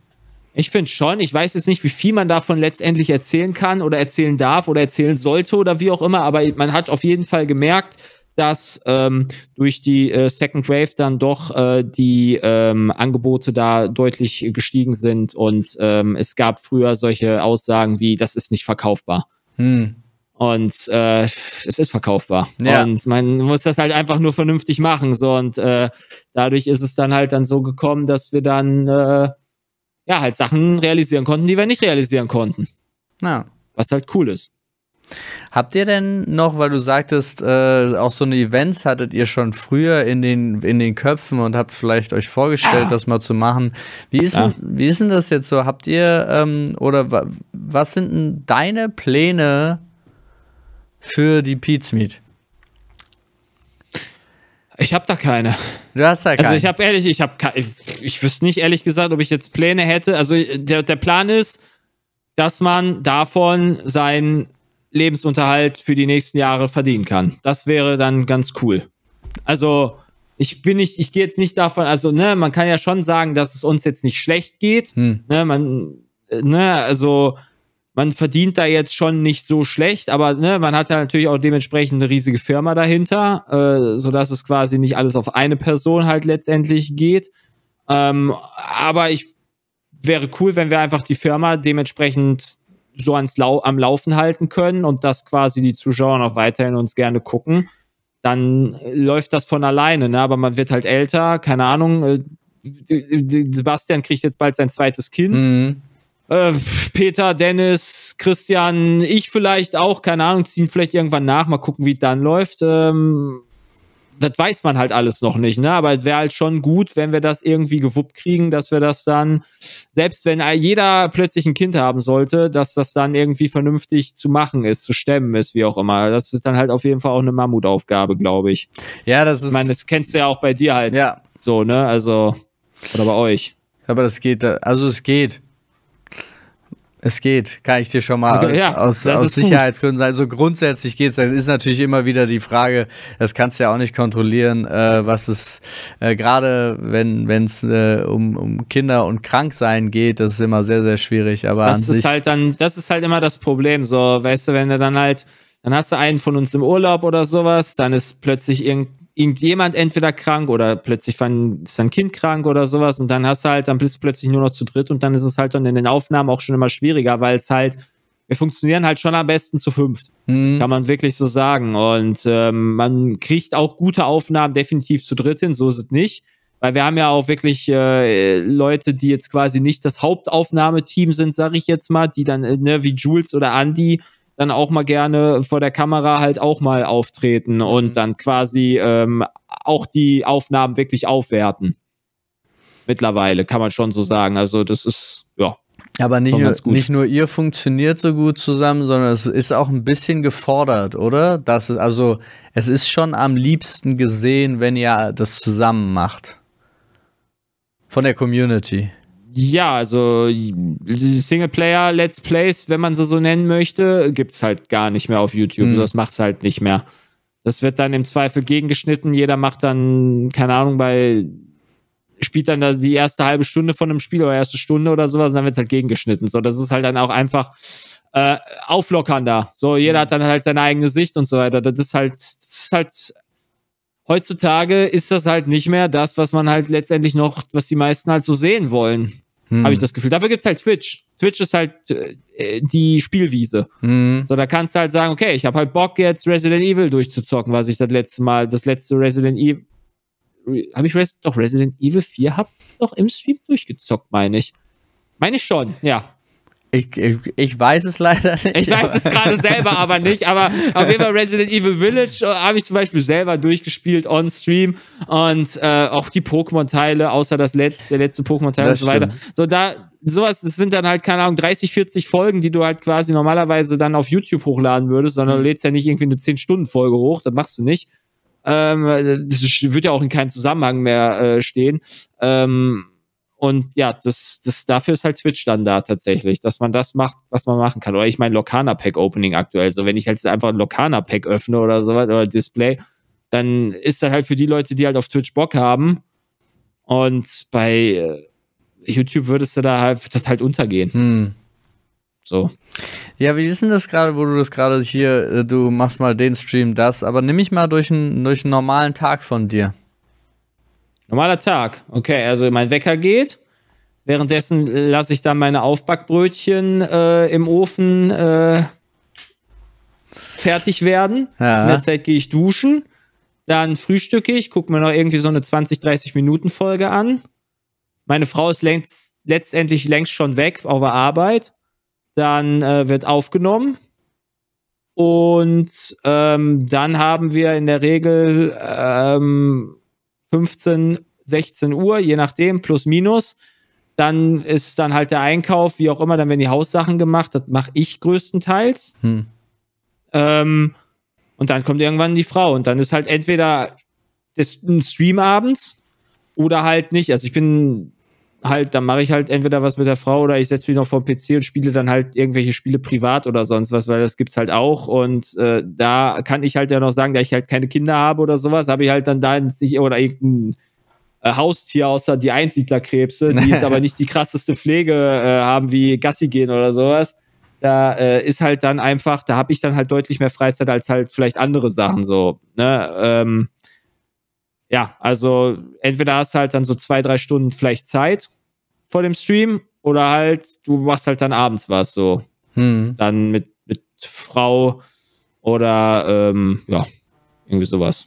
[SPEAKER 1] Ich finde schon. Ich weiß jetzt nicht, wie viel man davon letztendlich erzählen kann oder erzählen darf oder erzählen sollte oder wie auch immer, aber man hat auf jeden Fall gemerkt, dass ähm, durch die äh, Second Wave dann doch äh, die ähm, Angebote da deutlich gestiegen sind und ähm, es gab früher solche Aussagen wie, das ist nicht verkaufbar. Hm. Und äh, es ist verkaufbar. Ja. Und man muss das halt einfach nur vernünftig machen. So, und äh, dadurch ist es dann halt dann so gekommen, dass wir dann äh, ja halt Sachen realisieren konnten, die wir nicht realisieren konnten. Ja. Was halt cool ist. Habt ihr denn noch, weil du sagtest, äh, auch so eine
[SPEAKER 2] Events hattet ihr schon früher in den, in den Köpfen und habt vielleicht euch vorgestellt, das mal zu machen. Wie ist, ja. denn, wie ist denn das jetzt so? Habt ihr ähm, oder wa was sind denn deine Pläne für die Pete's Meet?
[SPEAKER 1] Ich habe da keine. Du hast da also keine. Also ich habe ehrlich, ich habe ich, ich wüsste nicht ehrlich gesagt, ob ich jetzt Pläne hätte. Also der, der Plan ist, dass man davon sein Lebensunterhalt für die nächsten Jahre verdienen kann. Das wäre dann ganz cool. Also, ich bin nicht, ich gehe jetzt nicht davon, also, ne, man kann ja schon sagen, dass es uns jetzt nicht schlecht geht. Hm. Ne, man, ne, also, man verdient da jetzt schon nicht so schlecht, aber ne, man hat ja natürlich auch dementsprechend eine riesige Firma dahinter, äh, sodass es quasi nicht alles auf eine Person halt letztendlich geht. Ähm, aber ich wäre cool, wenn wir einfach die Firma dementsprechend so ans Lau am Laufen halten können und dass quasi die Zuschauer noch weiterhin uns gerne gucken, dann äh, läuft das von alleine. Ne? Aber man wird halt älter, keine Ahnung. Äh, Sebastian kriegt jetzt bald sein zweites Kind. Mhm. Äh, Peter, Dennis, Christian, ich vielleicht auch, keine Ahnung, ziehen vielleicht irgendwann nach, mal gucken, wie es dann läuft. Ähm, das weiß man halt alles noch nicht, ne? Aber es wäre halt schon gut, wenn wir das irgendwie gewuppt kriegen, dass wir das dann, selbst wenn jeder plötzlich ein Kind haben sollte, dass das dann irgendwie vernünftig zu machen ist, zu stemmen ist, wie auch immer. Das ist dann halt auf jeden Fall auch eine Mammutaufgabe, glaube ich. Ja, das ist. Ich meine, das kennst du ja auch bei dir halt. Ja. So, ne? Also, oder bei euch.
[SPEAKER 2] Aber das geht, also es geht. Es geht, kann ich dir schon mal aus, ja, aus, aus Sicherheitsgründen sagen. Also grundsätzlich geht es. Es ist natürlich immer wieder die Frage, das kannst du ja auch nicht kontrollieren, äh, was es, äh, gerade wenn es äh, um,
[SPEAKER 1] um Kinder und Kranksein geht, das ist immer sehr, sehr schwierig. Aber das ist halt dann, das ist halt immer das Problem. So, weißt du, wenn du dann halt, dann hast du einen von uns im Urlaub oder sowas, dann ist plötzlich irgendein irgendjemand entweder krank oder plötzlich ist ein Kind krank oder sowas und dann hast du halt, dann bist du plötzlich nur noch zu dritt und dann ist es halt dann in den Aufnahmen auch schon immer schwieriger, weil es halt, wir funktionieren halt schon am besten zu fünft. Mhm. Kann man wirklich so sagen. Und ähm, man kriegt auch gute Aufnahmen definitiv zu dritt hin, so ist es nicht. Weil wir haben ja auch wirklich äh, Leute, die jetzt quasi nicht das Hauptaufnahmeteam sind, sag ich jetzt mal, die dann, äh, ne, wie Jules oder Andy, dann auch mal gerne vor der Kamera halt auch mal auftreten und mhm. dann quasi ähm, auch die Aufnahmen wirklich aufwerten. Mittlerweile kann man schon so sagen. Also das ist, ja. Aber nicht nur, nicht
[SPEAKER 2] nur ihr funktioniert so gut zusammen, sondern es ist auch ein bisschen gefordert, oder? Das ist, also es ist schon am liebsten gesehen, wenn ihr das zusammen macht. Von der Community.
[SPEAKER 1] Ja, also Singleplayer Let's Plays, wenn man sie so nennen möchte, gibt es halt gar nicht mehr auf YouTube. Mhm. Das macht es halt nicht mehr. Das wird dann im Zweifel gegengeschnitten. Jeder macht dann, keine Ahnung, bei spielt dann die erste halbe Stunde von einem Spiel oder erste Stunde oder sowas, und dann wird es halt gegengeschnitten. So, das ist halt dann auch einfach äh, auflockernder. So, jeder mhm. hat dann halt seine eigene Sicht und so weiter. Das ist halt, das ist halt heutzutage ist das halt nicht mehr das, was man halt letztendlich noch, was die meisten halt so sehen wollen. Hm. Habe ich das Gefühl. Dafür gibt's halt Twitch. Twitch ist halt äh, äh die Spielwiese. Hm. So, da kannst du halt sagen, okay, ich habe halt Bock, jetzt Resident Evil durchzuzocken, was ich das letzte Mal, das letzte Resident Evil. habe ich Res doch Resident Evil 4 hab doch im Stream durchgezockt, meine ich. Meine ich schon, ja. Ich, ich, ich, weiß es leider nicht. Ich weiß es gerade selber aber nicht, aber auf jeden Fall Resident Evil Village äh, habe ich zum Beispiel selber durchgespielt on Stream und äh, auch die Pokémon-Teile, außer das Let der letzte Pokémon-Teil und so weiter. Stimmt. So, da, sowas, das sind dann halt, keine Ahnung, 30, 40 Folgen, die du halt quasi normalerweise dann auf YouTube hochladen würdest, sondern du mhm. lädst ja nicht irgendwie eine 10-Stunden-Folge hoch, das machst du nicht. Ähm, das wird ja auch in keinem Zusammenhang mehr äh, stehen. Ähm, und ja, das, das dafür ist halt Twitch dann da tatsächlich, dass man das macht, was man machen kann. Oder ich meine Lokana Pack Opening aktuell. So, wenn ich halt einfach ein Lokana Pack öffne oder sowas oder Display, dann ist das halt für die Leute, die halt auf Twitch Bock haben. Und bei äh, YouTube würdest du da halt, das halt untergehen. Hm. So. Ja,
[SPEAKER 2] wie ist denn das gerade, wo du das gerade hier, äh, du machst mal den Stream, das, aber nimm mich mal durch einen, durch
[SPEAKER 1] einen normalen Tag von dir. Normaler Tag. Okay, also mein Wecker geht. Währenddessen äh, lasse ich dann meine Aufbackbrötchen äh, im Ofen äh, fertig werden. Ja. In der Zeit gehe ich duschen. Dann frühstücke ich, gucke mir noch irgendwie so eine 20, 30 Minuten Folge an. Meine Frau ist längst, letztendlich längst schon weg auf der Arbeit. Dann äh, wird aufgenommen. Und ähm, dann haben wir in der Regel ähm, 15, 16 Uhr, je nachdem, plus minus. Dann ist dann halt der Einkauf, wie auch immer, dann werden die Haussachen gemacht. Das mache ich größtenteils. Hm. Ähm, und dann kommt irgendwann die Frau. Und dann ist halt entweder ein Stream abends oder halt nicht. Also ich bin halt, dann mache ich halt entweder was mit der Frau oder ich setze mich noch vom PC und spiele dann halt irgendwelche Spiele privat oder sonst was, weil das gibt's halt auch. Und äh, da kann ich halt ja noch sagen, da ich halt keine Kinder habe oder sowas, habe ich halt dann da nicht oder irgendein äh, Haustier außer die Einsiedlerkrebse, die jetzt aber nicht die krasseste Pflege äh, haben wie Gassi gehen oder sowas. Da äh, ist halt dann einfach, da habe ich dann halt deutlich mehr Freizeit als halt vielleicht andere Sachen so. Ne? Ähm, ja, also entweder hast du halt dann so zwei, drei Stunden vielleicht Zeit vor dem Stream oder halt du machst halt dann abends was so. Hm. Dann mit, mit Frau oder ähm, ja, irgendwie sowas.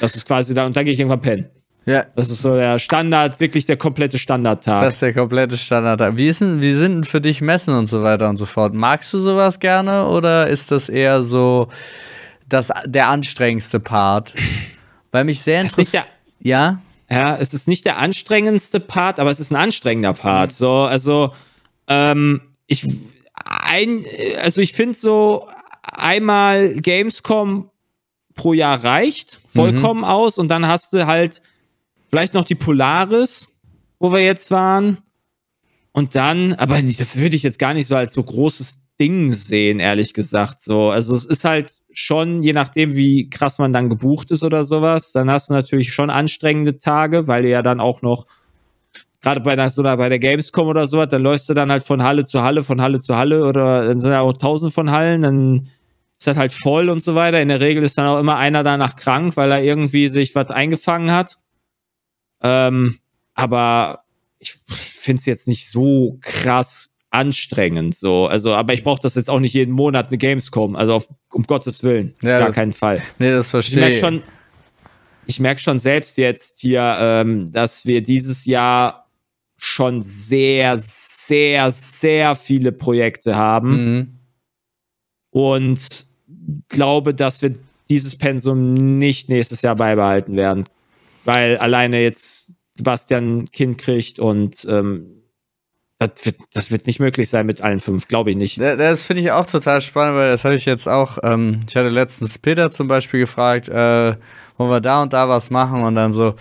[SPEAKER 1] Das ist quasi da und dann gehe ich irgendwann pennen. Ja. Das ist so der Standard, wirklich der komplette Standardtag.
[SPEAKER 2] Das ist der komplette Standardtag. Wie, ist denn, wie sind denn für dich Messen und so weiter und so fort? Magst du sowas gerne oder ist das eher so das, der anstrengendste Part?
[SPEAKER 1] Weil mich sehr interessiert. Ja? Ja, es ist nicht der anstrengendste Part, aber es ist ein anstrengender Part. So, also, ähm, ich, ein, also ich finde so, einmal Gamescom pro Jahr reicht vollkommen mhm. aus und dann hast du halt vielleicht noch die Polaris, wo wir jetzt waren. Und dann, aber das würde ich jetzt gar nicht so als so großes Ding sehen, ehrlich gesagt. So, also es ist halt schon, je nachdem, wie krass man dann gebucht ist oder sowas, dann hast du natürlich schon anstrengende Tage, weil du ja dann auch noch gerade bei so bei der Gamescom oder sowas, dann läufst du dann halt von Halle zu Halle, von Halle zu Halle oder dann sind ja auch tausend von Hallen, dann ist das halt voll und so weiter. In der Regel ist dann auch immer einer danach krank, weil er irgendwie sich was eingefangen hat. Ähm, aber ich finde es jetzt nicht so krass anstrengend so. Also, aber ich brauche das jetzt auch nicht jeden Monat eine Gamescom. Also auf, um Gottes Willen, ja, gar das, keinen Fall. Nee, das verstehe ich. Merke schon, ich merke schon selbst jetzt hier, ähm, dass wir dieses Jahr schon sehr, sehr, sehr viele Projekte haben. Mhm. Und glaube, dass wir dieses Pensum nicht nächstes Jahr beibehalten werden. Weil alleine jetzt Sebastian ein Kind kriegt und ähm, das wird, das wird nicht möglich sein mit allen fünf, glaube ich nicht. Das finde ich auch
[SPEAKER 2] total spannend, weil das hatte ich jetzt auch. Ähm, ich hatte letztens Peter zum Beispiel gefragt, äh, wollen wir da und da was machen und dann so,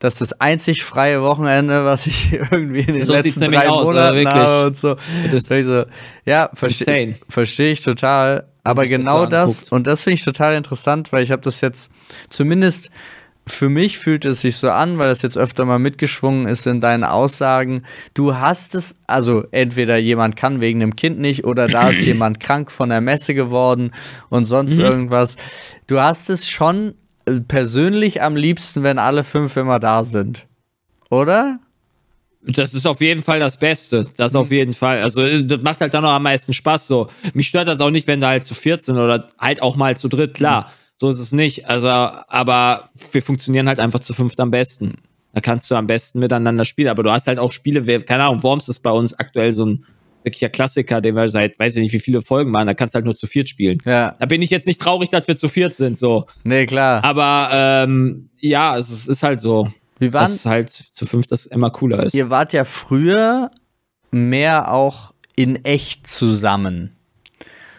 [SPEAKER 2] das ist das einzig freie Wochenende, was ich irgendwie in den so letzten drei aus, also Monaten habe und so. Das und so, ja, verstehe versteh ich total. Aber genau das, anguckt. und das finde ich total interessant, weil ich habe das jetzt zumindest für mich fühlt es sich so an, weil das jetzt öfter mal mitgeschwungen ist in deinen Aussagen. Du hast es, also entweder jemand kann wegen dem Kind nicht oder da ist jemand krank von der Messe geworden und sonst mhm. irgendwas. Du hast es schon äh, persönlich am liebsten, wenn alle fünf immer da sind. Oder? Das
[SPEAKER 1] ist auf jeden Fall das Beste. Das mhm. auf jeden Fall. Also, äh, das macht halt dann noch am meisten Spaß so. Mich stört das auch nicht, wenn da halt zu viert sind oder halt auch mal zu dritt, klar. Mhm. So ist es nicht. Also, aber wir funktionieren halt einfach zu fünft am besten. Da kannst du am besten miteinander spielen. Aber du hast halt auch Spiele, keine Ahnung, Worms ist bei uns aktuell so ein wirklicher Klassiker, den wir seit, weiß ich nicht, wie viele Folgen machen. Da kannst du halt nur zu viert spielen. Ja. Da bin ich jetzt nicht traurig, dass wir zu viert sind, so. Nee, klar. Aber ähm, ja, es, es ist halt so. Wie waren, dass halt zu fünft das immer cooler ist. Ihr wart ja
[SPEAKER 2] früher mehr auch in echt zusammen.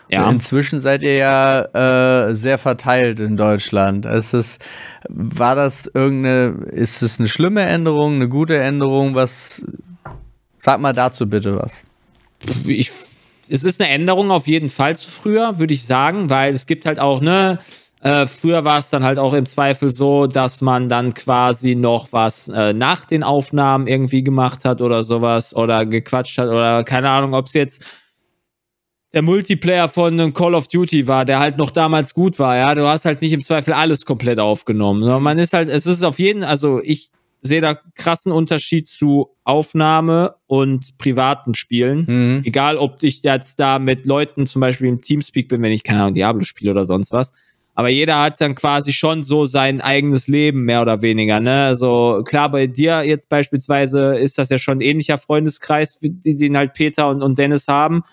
[SPEAKER 2] Ja. Und inzwischen seid ihr ja äh, sehr verteilt in Deutschland. Ist es, war das irgendeine, ist es eine schlimme Änderung, eine gute Änderung? Was,
[SPEAKER 1] sag mal dazu bitte was. Ich, es ist eine Änderung auf jeden Fall zu früher, würde ich sagen, weil es gibt halt auch, ne, äh, früher war es dann halt auch im Zweifel so, dass man dann quasi noch was äh, nach den Aufnahmen irgendwie gemacht hat oder sowas oder gequatscht hat oder keine Ahnung, ob es jetzt der Multiplayer von Call of Duty war, der halt noch damals gut war, ja. Du hast halt nicht im Zweifel alles komplett aufgenommen. man ist halt, es ist auf jeden, also ich sehe da krassen Unterschied zu Aufnahme und privaten Spielen. Mhm. Egal, ob ich jetzt da mit Leuten zum Beispiel im Teamspeak bin, wenn ich keine Ahnung, Diablo spiele oder sonst was. Aber jeder hat dann quasi schon so sein eigenes Leben, mehr oder weniger. Ne? Also klar, bei dir jetzt beispielsweise ist das ja schon ein ähnlicher Freundeskreis, den halt Peter und, und Dennis haben.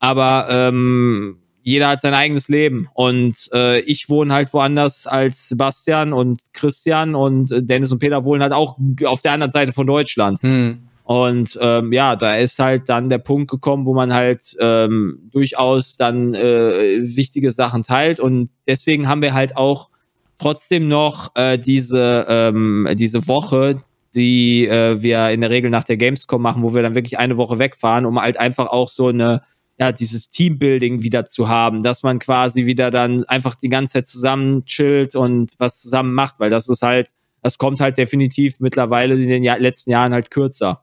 [SPEAKER 1] Aber ähm, jeder hat sein eigenes Leben. Und äh, ich wohne halt woanders als Sebastian und Christian und Dennis und Peter wohnen halt auch auf der anderen Seite von Deutschland. Hm. Und ähm, ja, da ist halt dann der Punkt gekommen, wo man halt ähm, durchaus dann äh, wichtige Sachen teilt. Und deswegen haben wir halt auch trotzdem noch äh, diese, ähm, diese Woche, die äh, wir in der Regel nach der Gamescom machen, wo wir dann wirklich eine Woche wegfahren, um halt einfach auch so eine ja, dieses Teambuilding wieder zu haben, dass man quasi wieder dann einfach die ganze Zeit zusammen chillt und was zusammen macht, weil das ist halt, das kommt halt definitiv mittlerweile in den Jahr, letzten Jahren halt kürzer.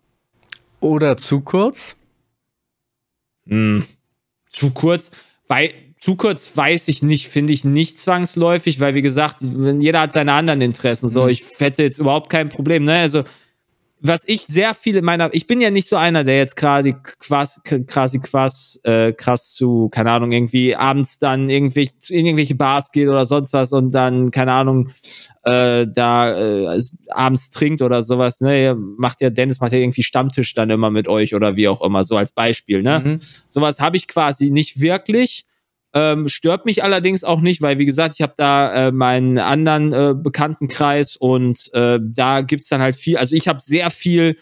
[SPEAKER 1] Oder zu kurz? Hm. Zu kurz, weil zu kurz weiß ich nicht, finde ich nicht zwangsläufig, weil wie gesagt, jeder hat seine anderen Interessen. So, mhm. ich hätte jetzt überhaupt kein Problem. Ne? Also was ich sehr viel in meiner, ich bin ja nicht so einer, der jetzt gerade quasi krass, quasi äh, krass zu, keine Ahnung, irgendwie abends dann irgendwie in irgendwelche Bars geht oder sonst was und dann, keine Ahnung, äh, da äh, abends trinkt oder sowas, ne? macht ja, Dennis macht ja irgendwie Stammtisch dann immer mit euch oder wie auch immer, so als Beispiel, ne? Mhm. Sowas habe ich quasi nicht wirklich. Ähm, stört mich allerdings auch nicht, weil wie gesagt, ich habe da äh, meinen anderen äh, Bekanntenkreis und äh, da gibt es dann halt viel, also ich habe sehr viel,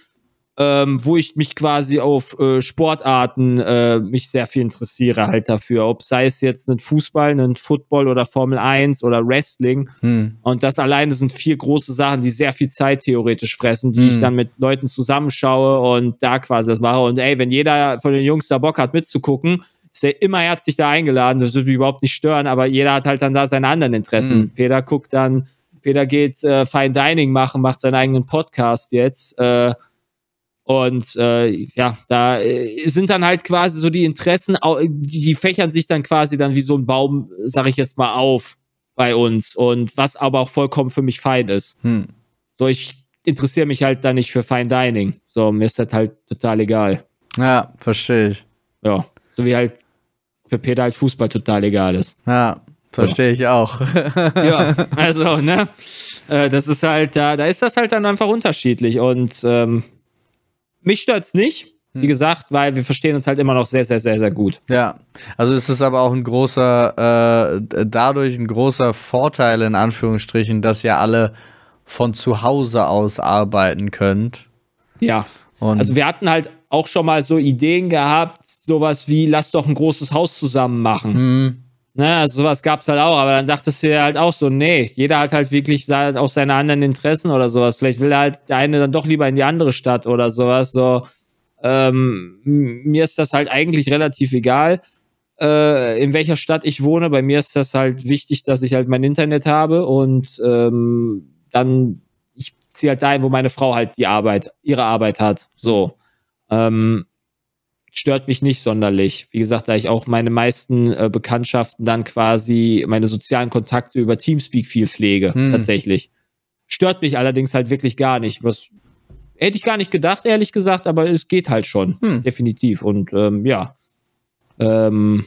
[SPEAKER 1] ähm, wo ich mich quasi auf äh, Sportarten äh, mich sehr viel interessiere halt dafür, ob sei es jetzt ein Fußball, ein Football oder Formel 1 oder Wrestling hm. und das alleine sind vier große Sachen, die sehr viel Zeit theoretisch fressen, die hm. ich dann mit Leuten zusammenschaue und da quasi das mache und ey, wenn jeder von den Jungs da Bock hat mitzugucken, ist der immer herzlich da eingeladen, das würde mich überhaupt nicht stören, aber jeder hat halt dann da seine anderen Interessen. Mhm. Peter guckt dann, Peter geht äh, Fine Dining machen, macht seinen eigenen Podcast jetzt. Äh, und äh, ja, da äh, sind dann halt quasi so die Interessen, die fächern sich dann quasi dann wie so ein Baum, sag ich jetzt mal, auf bei uns. Und was aber auch vollkommen für mich fein ist. Hm. So, ich interessiere mich halt da nicht für Fine Dining. So, mir ist das halt total egal. Ja, verstehe ich. Ja, so wie halt für Peter halt Fußball total egal ist. Ja, verstehe ich auch. ja, also, ne? Äh, das ist halt, da, da ist das halt dann einfach unterschiedlich. Und ähm, mich es nicht. Wie hm. gesagt, weil wir verstehen uns halt immer noch sehr, sehr, sehr, sehr gut. Ja, also ist es aber auch
[SPEAKER 2] ein großer, äh, dadurch ein großer Vorteil in Anführungsstrichen, dass ihr
[SPEAKER 1] alle von zu Hause aus arbeiten könnt. Ja. Und also wir hatten halt auch schon mal so Ideen gehabt, sowas wie, lass doch ein großes Haus zusammen machen. Mhm. Na, ne, also sowas gab es halt auch, aber dann dachtest du dir halt auch so, nee, jeder hat halt wirklich auch seine anderen Interessen oder sowas. Vielleicht will halt der eine dann doch lieber in die andere Stadt oder sowas. So, ähm, mir ist das halt eigentlich relativ egal, äh, in welcher Stadt ich wohne. Bei mir ist das halt wichtig, dass ich halt mein Internet habe und ähm, dann ich ziehe halt dahin, wo meine Frau halt die Arbeit, ihre Arbeit hat. So. Ähm, stört mich nicht sonderlich. Wie gesagt, da ich auch meine meisten äh, Bekanntschaften dann quasi, meine sozialen Kontakte über Teamspeak viel pflege, hm. tatsächlich. Stört mich allerdings halt wirklich gar nicht. Was hätte ich gar nicht gedacht, ehrlich gesagt, aber es geht halt schon. Hm. Definitiv. Und ähm, ja. Ähm,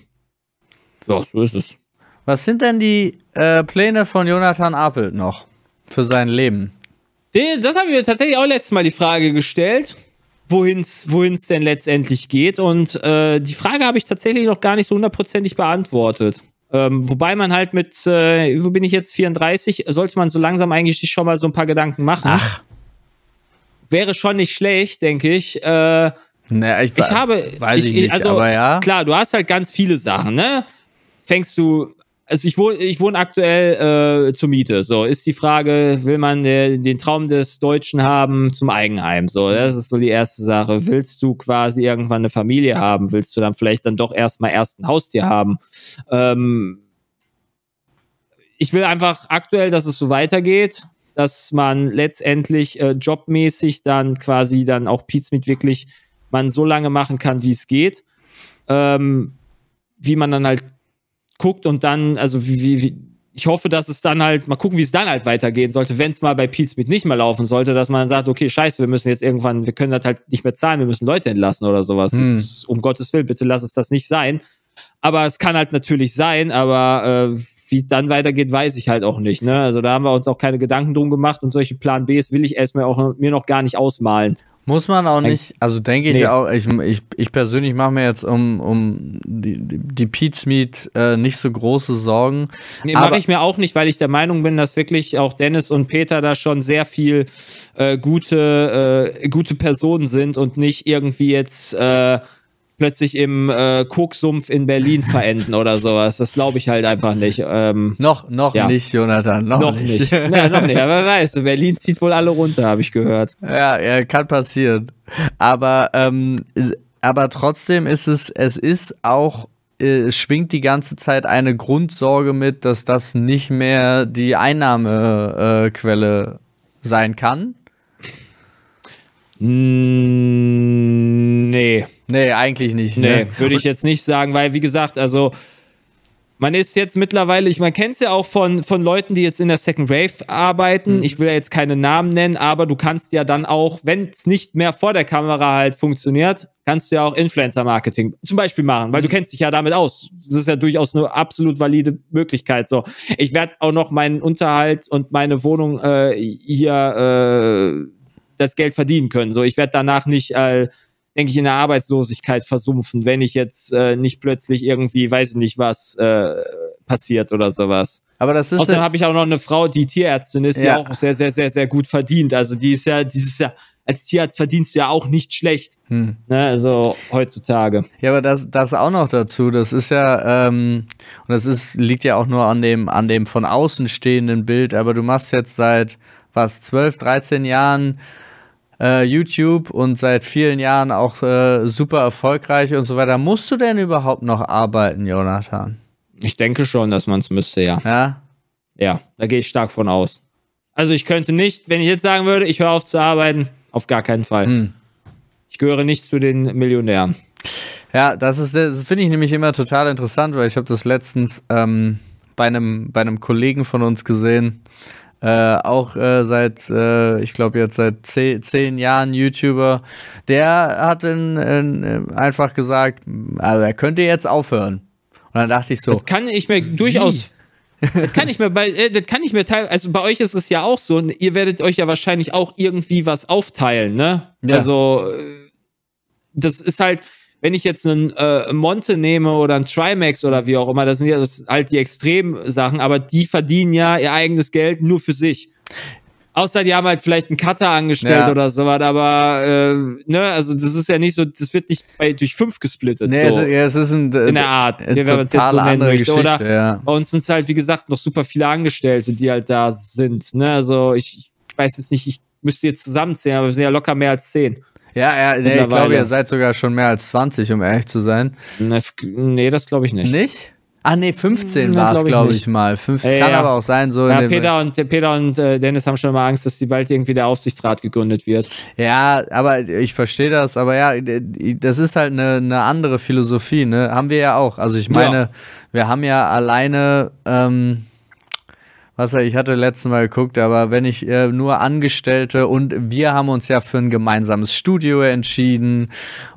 [SPEAKER 2] ja, so ist es. Was sind denn die äh, Pläne von Jonathan Apelt noch
[SPEAKER 1] für sein Leben? Das habe ich mir tatsächlich auch letztes Mal die Frage gestellt wohin es denn letztendlich geht. Und äh, die Frage habe ich tatsächlich noch gar nicht so hundertprozentig beantwortet. Ähm, wobei man halt mit, äh, wo bin ich jetzt, 34, sollte man so langsam eigentlich schon mal so ein paar Gedanken machen. Ach. Wäre schon nicht schlecht, denke ich. Äh, naja, ich, ich habe, weiß ich, ich nicht, also, aber ja. Klar, du hast halt ganz viele Sachen, ne? Fängst du also ich wohne, ich wohne aktuell äh, zur Miete. So ist die Frage, will man den, den Traum des Deutschen haben zum Eigenheim? So, das ist so die erste Sache. Willst du quasi irgendwann eine Familie haben? Willst du dann vielleicht dann doch erstmal erst ein Haustier haben? Ähm, ich will einfach aktuell, dass es so weitergeht, dass man letztendlich äh, jobmäßig dann quasi dann auch Pizza mit wirklich man so lange machen kann, wie es geht. Ähm, wie man dann halt guckt und dann, also wie, wie, ich hoffe, dass es dann halt, mal gucken, wie es dann halt weitergehen sollte, wenn es mal bei Pete Smith nicht mehr laufen sollte, dass man sagt, okay, scheiße, wir müssen jetzt irgendwann, wir können das halt nicht mehr zahlen, wir müssen Leute entlassen oder sowas. Hm. Ist, um Gottes Willen, bitte lass es das nicht sein. Aber es kann halt natürlich sein, aber äh, wie dann weitergeht, weiß ich halt auch nicht. Ne? Also da haben wir uns auch keine Gedanken drum gemacht und solche Plan Bs will ich erstmal auch mir noch gar nicht ausmalen. Muss man auch nicht, also denke ich nee. auch,
[SPEAKER 2] ich, ich, ich persönlich mache mir jetzt um, um die, die Pete's Meat
[SPEAKER 1] äh, nicht so große Sorgen. Nee, mache ich mir auch nicht, weil ich der Meinung bin, dass wirklich auch Dennis und Peter da schon sehr viel äh, gute, äh, gute Personen sind und nicht irgendwie jetzt äh, plötzlich im äh, Koksumpf in Berlin verenden oder sowas. Das glaube ich halt einfach nicht. Ähm, noch noch ja. nicht, Jonathan. Noch, noch nicht. nicht. ja, noch nicht. Aber wer weiß, Berlin zieht wohl alle runter, habe ich gehört. Ja, ja, kann passieren. Aber,
[SPEAKER 2] ähm, aber trotzdem ist es, es ist auch äh, es schwingt die ganze Zeit eine Grundsorge mit, dass das nicht mehr die Einnahmequelle
[SPEAKER 1] äh, sein kann? Nee. Nee, eigentlich nicht. Ne? Nee, ne? würde ich jetzt nicht sagen, weil, wie gesagt, also man ist jetzt mittlerweile, ich, man kennt es ja auch von, von Leuten, die jetzt in der Second Wave arbeiten. Mhm. Ich will ja jetzt keine Namen nennen, aber du kannst ja dann auch, wenn es nicht mehr vor der Kamera halt funktioniert, kannst du ja auch Influencer-Marketing zum Beispiel machen, weil mhm. du kennst dich ja damit aus. Das ist ja durchaus eine absolut valide Möglichkeit. So, ich werde auch noch meinen Unterhalt und meine Wohnung äh, hier äh, das Geld verdienen können. So, ich werde danach nicht äh, denke ich, in der Arbeitslosigkeit versumpfen, wenn ich jetzt äh, nicht plötzlich irgendwie, weiß ich nicht was, äh, passiert oder sowas. Aber das ist. Außerdem habe ich auch noch eine Frau, die Tierärztin ist, die auch sehr, sehr, sehr, sehr gut verdient. Also die ist ja dieses Jahr als Tierarzt verdienst du ja auch nicht schlecht. Hm. Ne, also heutzutage. Ja, aber das, das auch noch dazu. Das ist ja, ähm,
[SPEAKER 2] und das ist, liegt ja auch nur an dem, an dem von außen stehenden Bild, aber du machst jetzt seit was, 12, 13 Jahren äh, YouTube und seit vielen Jahren auch äh, super erfolgreich und so weiter. Musst du denn überhaupt noch arbeiten, Jonathan?
[SPEAKER 1] Ich denke schon, dass man es müsste, ja. Ja? Ja, da gehe ich stark von aus. Also ich könnte nicht, wenn ich jetzt sagen würde, ich höre auf zu arbeiten, auf gar keinen Fall. Hm. Ich gehöre nicht zu den Millionären. Ja, das ist, finde ich nämlich immer total interessant, weil ich habe das
[SPEAKER 2] letztens ähm, bei einem bei einem Kollegen von uns gesehen äh, auch äh, seit, äh, ich glaube jetzt seit zehn, zehn, Jahren YouTuber, der hat in, in, einfach gesagt, also er könnte jetzt aufhören. Und dann dachte ich so. Das
[SPEAKER 1] kann ich mir durchaus. das kann ich mir bei, äh, das kann ich mir teilen. Also bei euch ist es ja auch so. Ihr werdet euch ja wahrscheinlich auch irgendwie was aufteilen, ne? Ja. Also äh, das ist halt wenn ich jetzt einen äh, Monte nehme oder einen Trimax oder wie auch immer, das sind ja das halt die Extremsachen, aber die verdienen ja ihr eigenes Geld nur für sich. Außer die haben halt vielleicht einen Cutter angestellt ja. oder sowas, aber äh, ne, also das ist ja nicht so, das wird nicht bei, durch fünf gesplittet. Nee, so. es, ja, es ist ein, äh, in der Art, eine äh, wenn man es jetzt so nennen möchte. Oder ja. Bei uns sind es halt, wie gesagt, noch super viele Angestellte, die halt da sind. Ne? Also ich, ich weiß jetzt nicht, ich müsste jetzt zusammenzählen, aber wir sind ja locker mehr als zehn. Ja, ja nee, ich glaube, ihr
[SPEAKER 2] seid sogar schon mehr als 20, um ehrlich zu sein. Ne, nee, das glaube ich nicht. Nicht?
[SPEAKER 1] Ah nee, 15 war es, glaube ich, mal. 15 ja, kann ja. aber auch sein. So ja, Peter und, Peter und äh, Dennis haben schon immer Angst, dass sie bald irgendwie der Aufsichtsrat gegründet wird. Ja, aber ich verstehe das. Aber
[SPEAKER 2] ja, das ist halt eine, eine andere Philosophie. Ne? Haben wir ja auch. Also ich meine, wir haben ja alleine... Ähm, was ich hatte letztes Mal geguckt, aber wenn ich äh, nur Angestellte und wir haben uns ja für ein gemeinsames Studio entschieden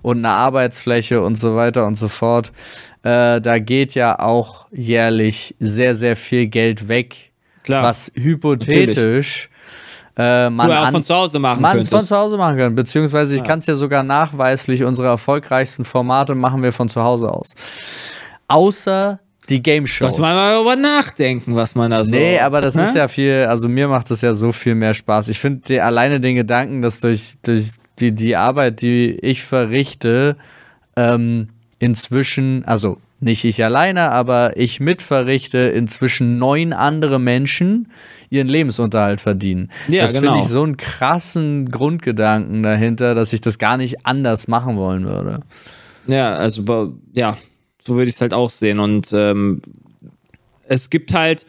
[SPEAKER 2] und eine Arbeitsfläche und so weiter und so fort. Äh, da geht ja auch jährlich sehr, sehr viel Geld weg. Klar. Was hypothetisch. Natürlich. Äh, man auch von zu Hause machen man von zu Hause machen können. Beziehungsweise ich ja. kann es ja sogar nachweislich, unsere erfolgreichsten Formate machen wir von zu Hause aus. Außer die Game Shows. Sollte man mal darüber nachdenken, was man da so. Nee, aber das ne? ist ja viel, also mir macht das ja so viel mehr Spaß. Ich finde alleine den Gedanken, dass durch, durch die, die Arbeit, die ich verrichte, ähm, inzwischen, also nicht ich alleine, aber ich mitverrichte, inzwischen neun andere Menschen ihren Lebensunterhalt verdienen. Ja, das genau. finde ich so einen krassen Grundgedanken dahinter, dass ich das gar nicht anders
[SPEAKER 1] machen wollen würde. Ja, also ja, so würde ich es halt auch sehen. Und ähm, es gibt halt,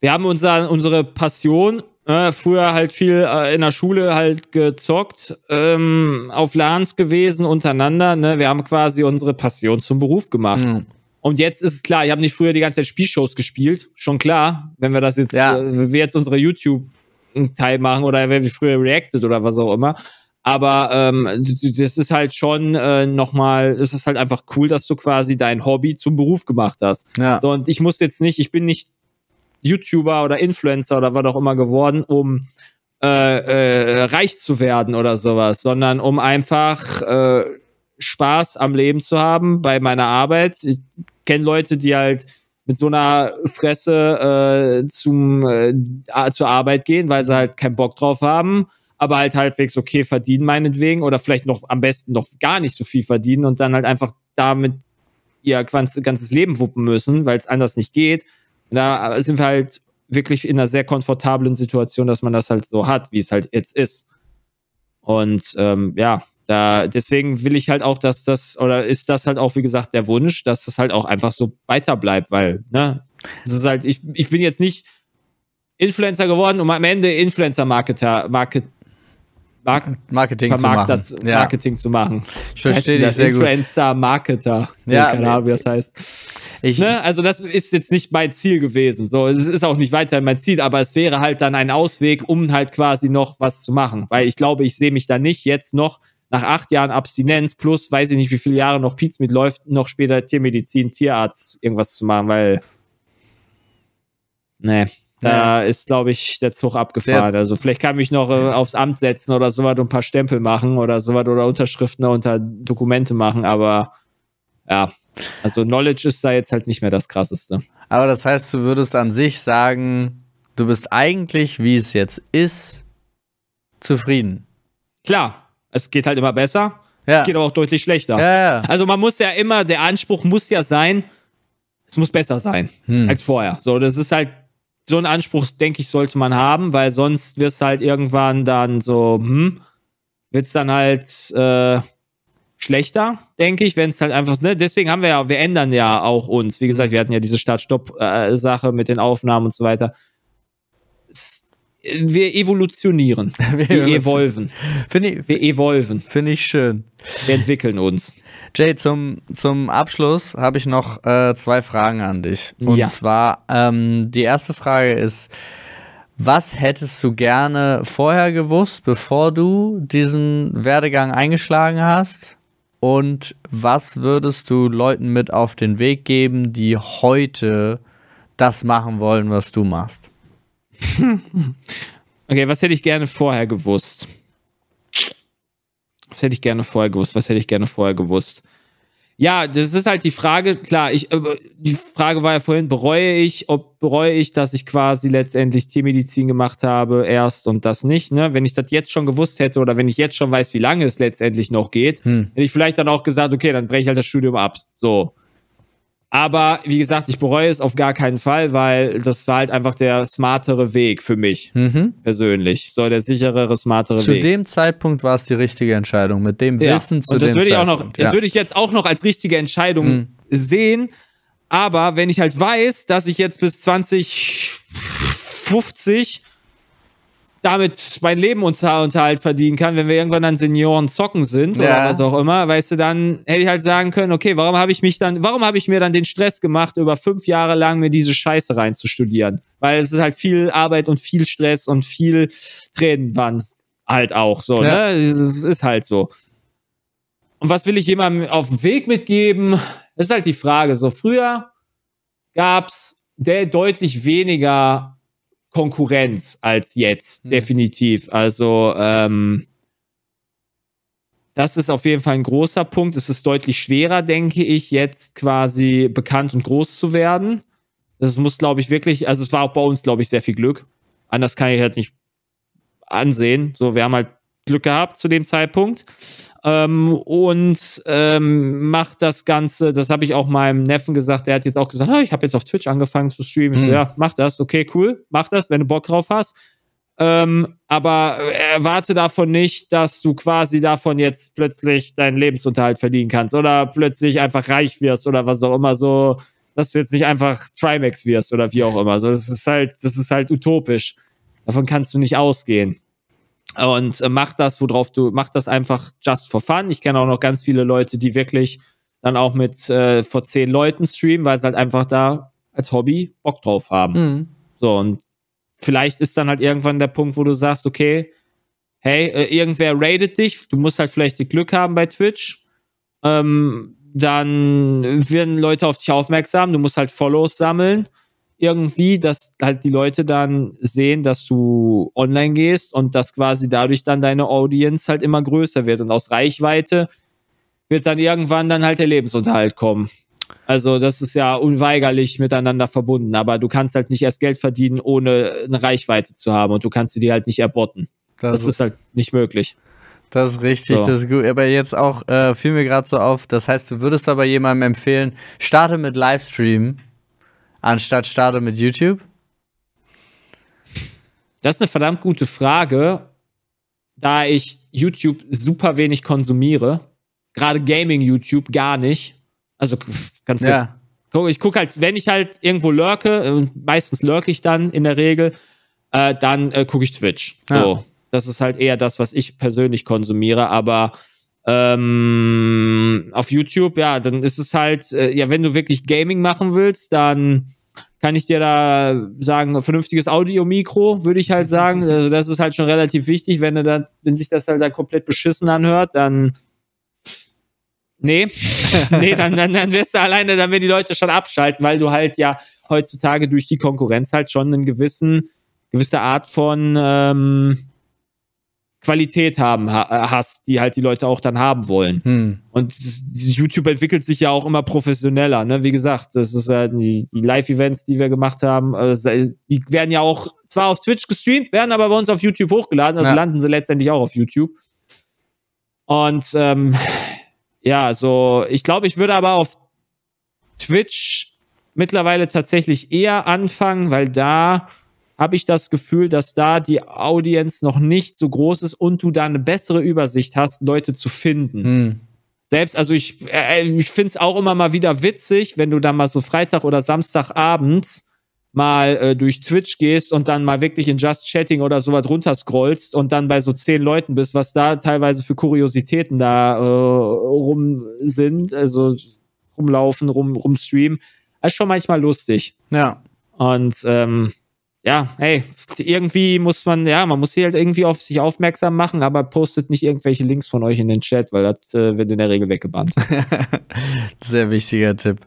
[SPEAKER 1] wir haben unser, unsere Passion äh, früher halt viel äh, in der Schule halt gezockt, ähm, auf LANs gewesen, untereinander. Ne? Wir haben quasi unsere Passion zum Beruf gemacht. Mhm. Und jetzt ist es klar, ich habe nicht früher die ganze Zeit Spielshows gespielt, schon klar. Wenn wir das jetzt, ja. äh, wir jetzt unsere YouTube-Teil machen oder wenn wir früher reacted oder was auch immer, aber ähm, das ist halt schon äh, nochmal, es ist halt einfach cool, dass du quasi dein Hobby zum Beruf gemacht hast. Ja. So, und ich muss jetzt nicht, ich bin nicht YouTuber oder Influencer oder was auch immer geworden, um äh, äh, reich zu werden oder sowas, sondern um einfach äh, Spaß am Leben zu haben bei meiner Arbeit. Ich kenne Leute, die halt mit so einer Fresse äh, zum, äh, zur Arbeit gehen, weil sie halt keinen Bock drauf haben aber halt halbwegs okay verdienen meinetwegen oder vielleicht noch am besten noch gar nicht so viel verdienen und dann halt einfach damit ihr ganzes Leben wuppen müssen, weil es anders nicht geht. Und da sind wir halt wirklich in einer sehr komfortablen Situation, dass man das halt so hat, wie es halt jetzt ist. Und ähm, ja, da, deswegen will ich halt auch, dass das, oder ist das halt auch, wie gesagt, der Wunsch, dass das halt auch einfach so weiter bleibt, weil, ne, es ist halt, ich, ich bin jetzt nicht Influencer geworden, um am Ende Influencer-Marketer, Market, Mark Marketing, zu machen. Ja. Marketing zu machen. Ich verstehe dich sehr Influencer, gut. Marketer. Ja. Keine Ahnung, wie das heißt. Ich, ne? Also das ist jetzt nicht mein Ziel gewesen. So, es ist auch nicht weiterhin mein Ziel, aber es wäre halt dann ein Ausweg, um halt quasi noch was zu machen. Weil ich glaube, ich sehe mich da nicht jetzt noch nach acht Jahren Abstinenz plus, weiß ich nicht, wie viele Jahre noch Pizza mitläuft, noch später Tiermedizin, Tierarzt irgendwas zu machen, weil. Nee. Da ja. ist, glaube ich, der Zug abgefahren. Der also vielleicht kann ich mich noch äh, aufs Amt setzen oder sowas und ein paar Stempel machen oder sowas oder Unterschriften unter Dokumente machen, aber ja. Also Knowledge ist da jetzt halt nicht mehr das
[SPEAKER 2] krasseste. Aber das heißt, du würdest an sich sagen, du bist eigentlich, wie es jetzt
[SPEAKER 1] ist, zufrieden. Klar, es geht halt immer besser. Ja. Es geht aber auch deutlich schlechter. Ja, ja. Also man muss ja immer, der Anspruch muss ja sein, es muss besser sein hm. als vorher. So, das ist halt so einen Anspruch, denke ich, sollte man haben, weil sonst wirst du halt irgendwann dann so, hm, wird es dann halt äh, schlechter, denke ich, wenn es halt einfach, ne, deswegen haben wir ja, wir ändern ja auch uns. Wie gesagt, wir hatten ja diese Start-Stopp-Sache mit den Aufnahmen und so weiter. wir evolutionieren. wir, wir evolven. Finde ich, wir evolven. Finde ich schön. Wir
[SPEAKER 2] entwickeln uns. Jay, zum, zum Abschluss habe ich noch äh, zwei Fragen an dich. Und ja. zwar, ähm, die erste Frage ist, was hättest du gerne vorher gewusst, bevor du diesen Werdegang eingeschlagen hast? Und was würdest du Leuten mit auf den Weg geben, die heute
[SPEAKER 1] das machen wollen, was du machst? okay, was hätte ich gerne vorher gewusst? was hätte ich gerne vorher gewusst, was hätte ich gerne vorher gewusst. Ja, das ist halt die Frage, klar, ich, äh, die Frage war ja vorhin, bereue ich, ob bereue ich, dass ich quasi letztendlich Tiermedizin gemacht habe erst und das nicht, ne? Wenn ich das jetzt schon gewusst hätte oder wenn ich jetzt schon weiß, wie lange es letztendlich noch geht, hm. hätte ich vielleicht dann auch gesagt, okay, dann breche ich halt das Studium ab. So. Aber wie gesagt, ich bereue es auf gar keinen Fall, weil das war halt einfach der smartere Weg für mich mhm. persönlich. So der sicherere, smartere zu Weg. Zu dem Zeitpunkt war es die richtige Entscheidung. Mit dem ja. Wissen zu Und das dem würde ich Zeitpunkt. Auch noch, Das ja. würde ich jetzt auch noch als richtige Entscheidung mhm. sehen. Aber wenn ich halt weiß, dass ich jetzt bis 2050 damit mein Leben und Unterhalt verdienen kann, wenn wir irgendwann dann Senioren zocken sind ja. oder was auch immer, weißt du, dann hätte ich halt sagen können, okay, warum habe ich mich dann, warum habe ich mir dann den Stress gemacht, über fünf Jahre lang mir diese Scheiße reinzustudieren? Weil es ist halt viel Arbeit und viel Stress und viel Tränenwanst halt auch so, ja. ne? Es ist halt so. Und was will ich jemandem auf den Weg mitgeben? Das ist halt die Frage. So früher gab es deutlich weniger Konkurrenz als jetzt, mhm. definitiv. Also, ähm, das ist auf jeden Fall ein großer Punkt. Es ist deutlich schwerer, denke ich, jetzt quasi bekannt und groß zu werden. Das muss, glaube ich, wirklich, also es war auch bei uns, glaube ich, sehr viel Glück. Anders kann ich halt nicht ansehen. So, wir haben halt Glück gehabt zu dem Zeitpunkt. Ähm, und ähm, macht das Ganze, das habe ich auch meinem Neffen gesagt, der hat jetzt auch gesagt, ah, ich habe jetzt auf Twitch angefangen zu streamen. Mhm. So, ja, mach das, okay, cool, mach das, wenn du Bock drauf hast. Ähm, aber erwarte davon nicht, dass du quasi davon jetzt plötzlich deinen Lebensunterhalt verdienen kannst oder plötzlich einfach reich wirst oder was auch immer so, dass du jetzt nicht einfach Trimax wirst oder wie auch immer. So, das ist halt, das ist halt utopisch. Davon kannst du nicht ausgehen. Und äh, mach das, worauf du, mach das einfach just for fun. Ich kenne auch noch ganz viele Leute, die wirklich dann auch mit äh, vor zehn Leuten streamen, weil sie halt einfach da als Hobby Bock drauf haben. Mhm. So, und vielleicht ist dann halt irgendwann der Punkt, wo du sagst, okay, hey, äh, irgendwer raidet dich, du musst halt vielleicht Glück haben bei Twitch. Ähm, dann werden Leute auf dich aufmerksam, du musst halt Follows sammeln irgendwie, dass halt die Leute dann sehen, dass du online gehst und dass quasi dadurch dann deine Audience halt immer größer wird und aus Reichweite wird dann irgendwann dann halt der Lebensunterhalt kommen. Also das ist ja unweigerlich miteinander verbunden, aber du kannst halt nicht erst Geld verdienen, ohne eine Reichweite zu haben und du kannst sie dir halt nicht erbotten. Das, das ist halt nicht möglich. Das ist richtig, so. das ist gut. Aber jetzt auch äh,
[SPEAKER 2] fiel mir gerade so auf, das heißt, du würdest aber jemandem empfehlen, starte mit Livestream
[SPEAKER 1] anstatt starte mit YouTube? Das ist eine verdammt gute Frage, da ich YouTube super wenig konsumiere. Gerade Gaming-YouTube gar nicht. Also kannst du. Ja. Ich gucke halt, wenn ich halt irgendwo lurke, äh, meistens lurke ich dann in der Regel, äh, dann äh, gucke ich Twitch. So. Ja. Das ist halt eher das, was ich persönlich konsumiere, aber ähm, auf YouTube, ja, dann ist es halt, äh, ja, wenn du wirklich Gaming machen willst, dann kann ich dir da sagen, vernünftiges Audio-Mikro, würde ich halt sagen. Also das ist halt schon relativ wichtig, wenn du dann, wenn sich das halt dann komplett beschissen anhört, dann nee, nee, dann, dann, dann wirst du alleine, dann werden die Leute schon abschalten, weil du halt ja heutzutage durch die Konkurrenz halt schon einen gewissen, gewisse Art von ähm, Qualität haben ha äh, hast, die halt die Leute auch dann haben wollen. Hm. Und YouTube entwickelt sich ja auch immer professioneller. Ne? Wie gesagt, das ist halt die, die Live-Events, die wir gemacht haben, also die werden ja auch zwar auf Twitch gestreamt, werden aber bei uns auf YouTube hochgeladen, also ja. landen sie letztendlich auch auf YouTube. Und ähm, ja, so ich glaube, ich würde aber auf Twitch mittlerweile tatsächlich eher anfangen, weil da habe ich das Gefühl, dass da die Audience noch nicht so groß ist und du da eine bessere Übersicht hast, Leute zu finden. Hm. Selbst, also ich, äh, äh ich finde es auch immer mal wieder witzig, wenn du da mal so Freitag oder Samstagabends mal äh, durch Twitch gehst und dann mal wirklich in Just Chatting oder sowas runterscrollst und dann bei so zehn Leuten bist, was da teilweise für Kuriositäten da äh, rum sind, also rumlaufen, rum, rumstreamen. Das ist schon manchmal lustig. Ja. Und ähm, ja, hey, irgendwie muss man, ja, man muss sie halt irgendwie auf sich aufmerksam machen, aber postet nicht irgendwelche Links von euch in den Chat, weil das äh, wird in der Regel weggebannt. Sehr wichtiger Tipp.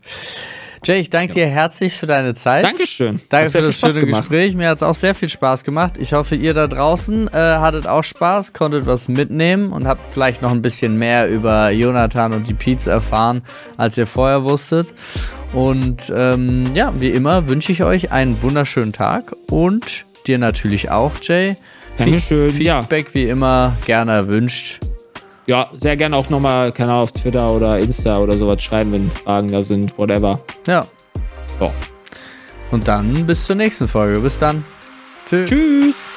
[SPEAKER 1] Jay, ich danke genau. dir herzlich für
[SPEAKER 2] deine Zeit. Dankeschön. Danke für das schöne gemacht. Gespräch. Mir hat es auch sehr viel Spaß gemacht. Ich hoffe, ihr da draußen äh, hattet auch Spaß, konntet was mitnehmen und habt vielleicht noch ein bisschen mehr über Jonathan und die Peets erfahren, als ihr vorher wusstet. Und ähm, ja, wie immer wünsche ich euch einen wunderschönen Tag und dir natürlich auch, Jay. Dankeschön.
[SPEAKER 1] Feedback ja. wie immer gerne erwünscht ja, sehr gerne auch nochmal, keine Ahnung, auf Twitter oder Insta oder sowas schreiben, wenn Fragen da sind, whatever. Ja. So. Und dann bis zur nächsten Folge. Bis dann. Tschüss. Tschüss.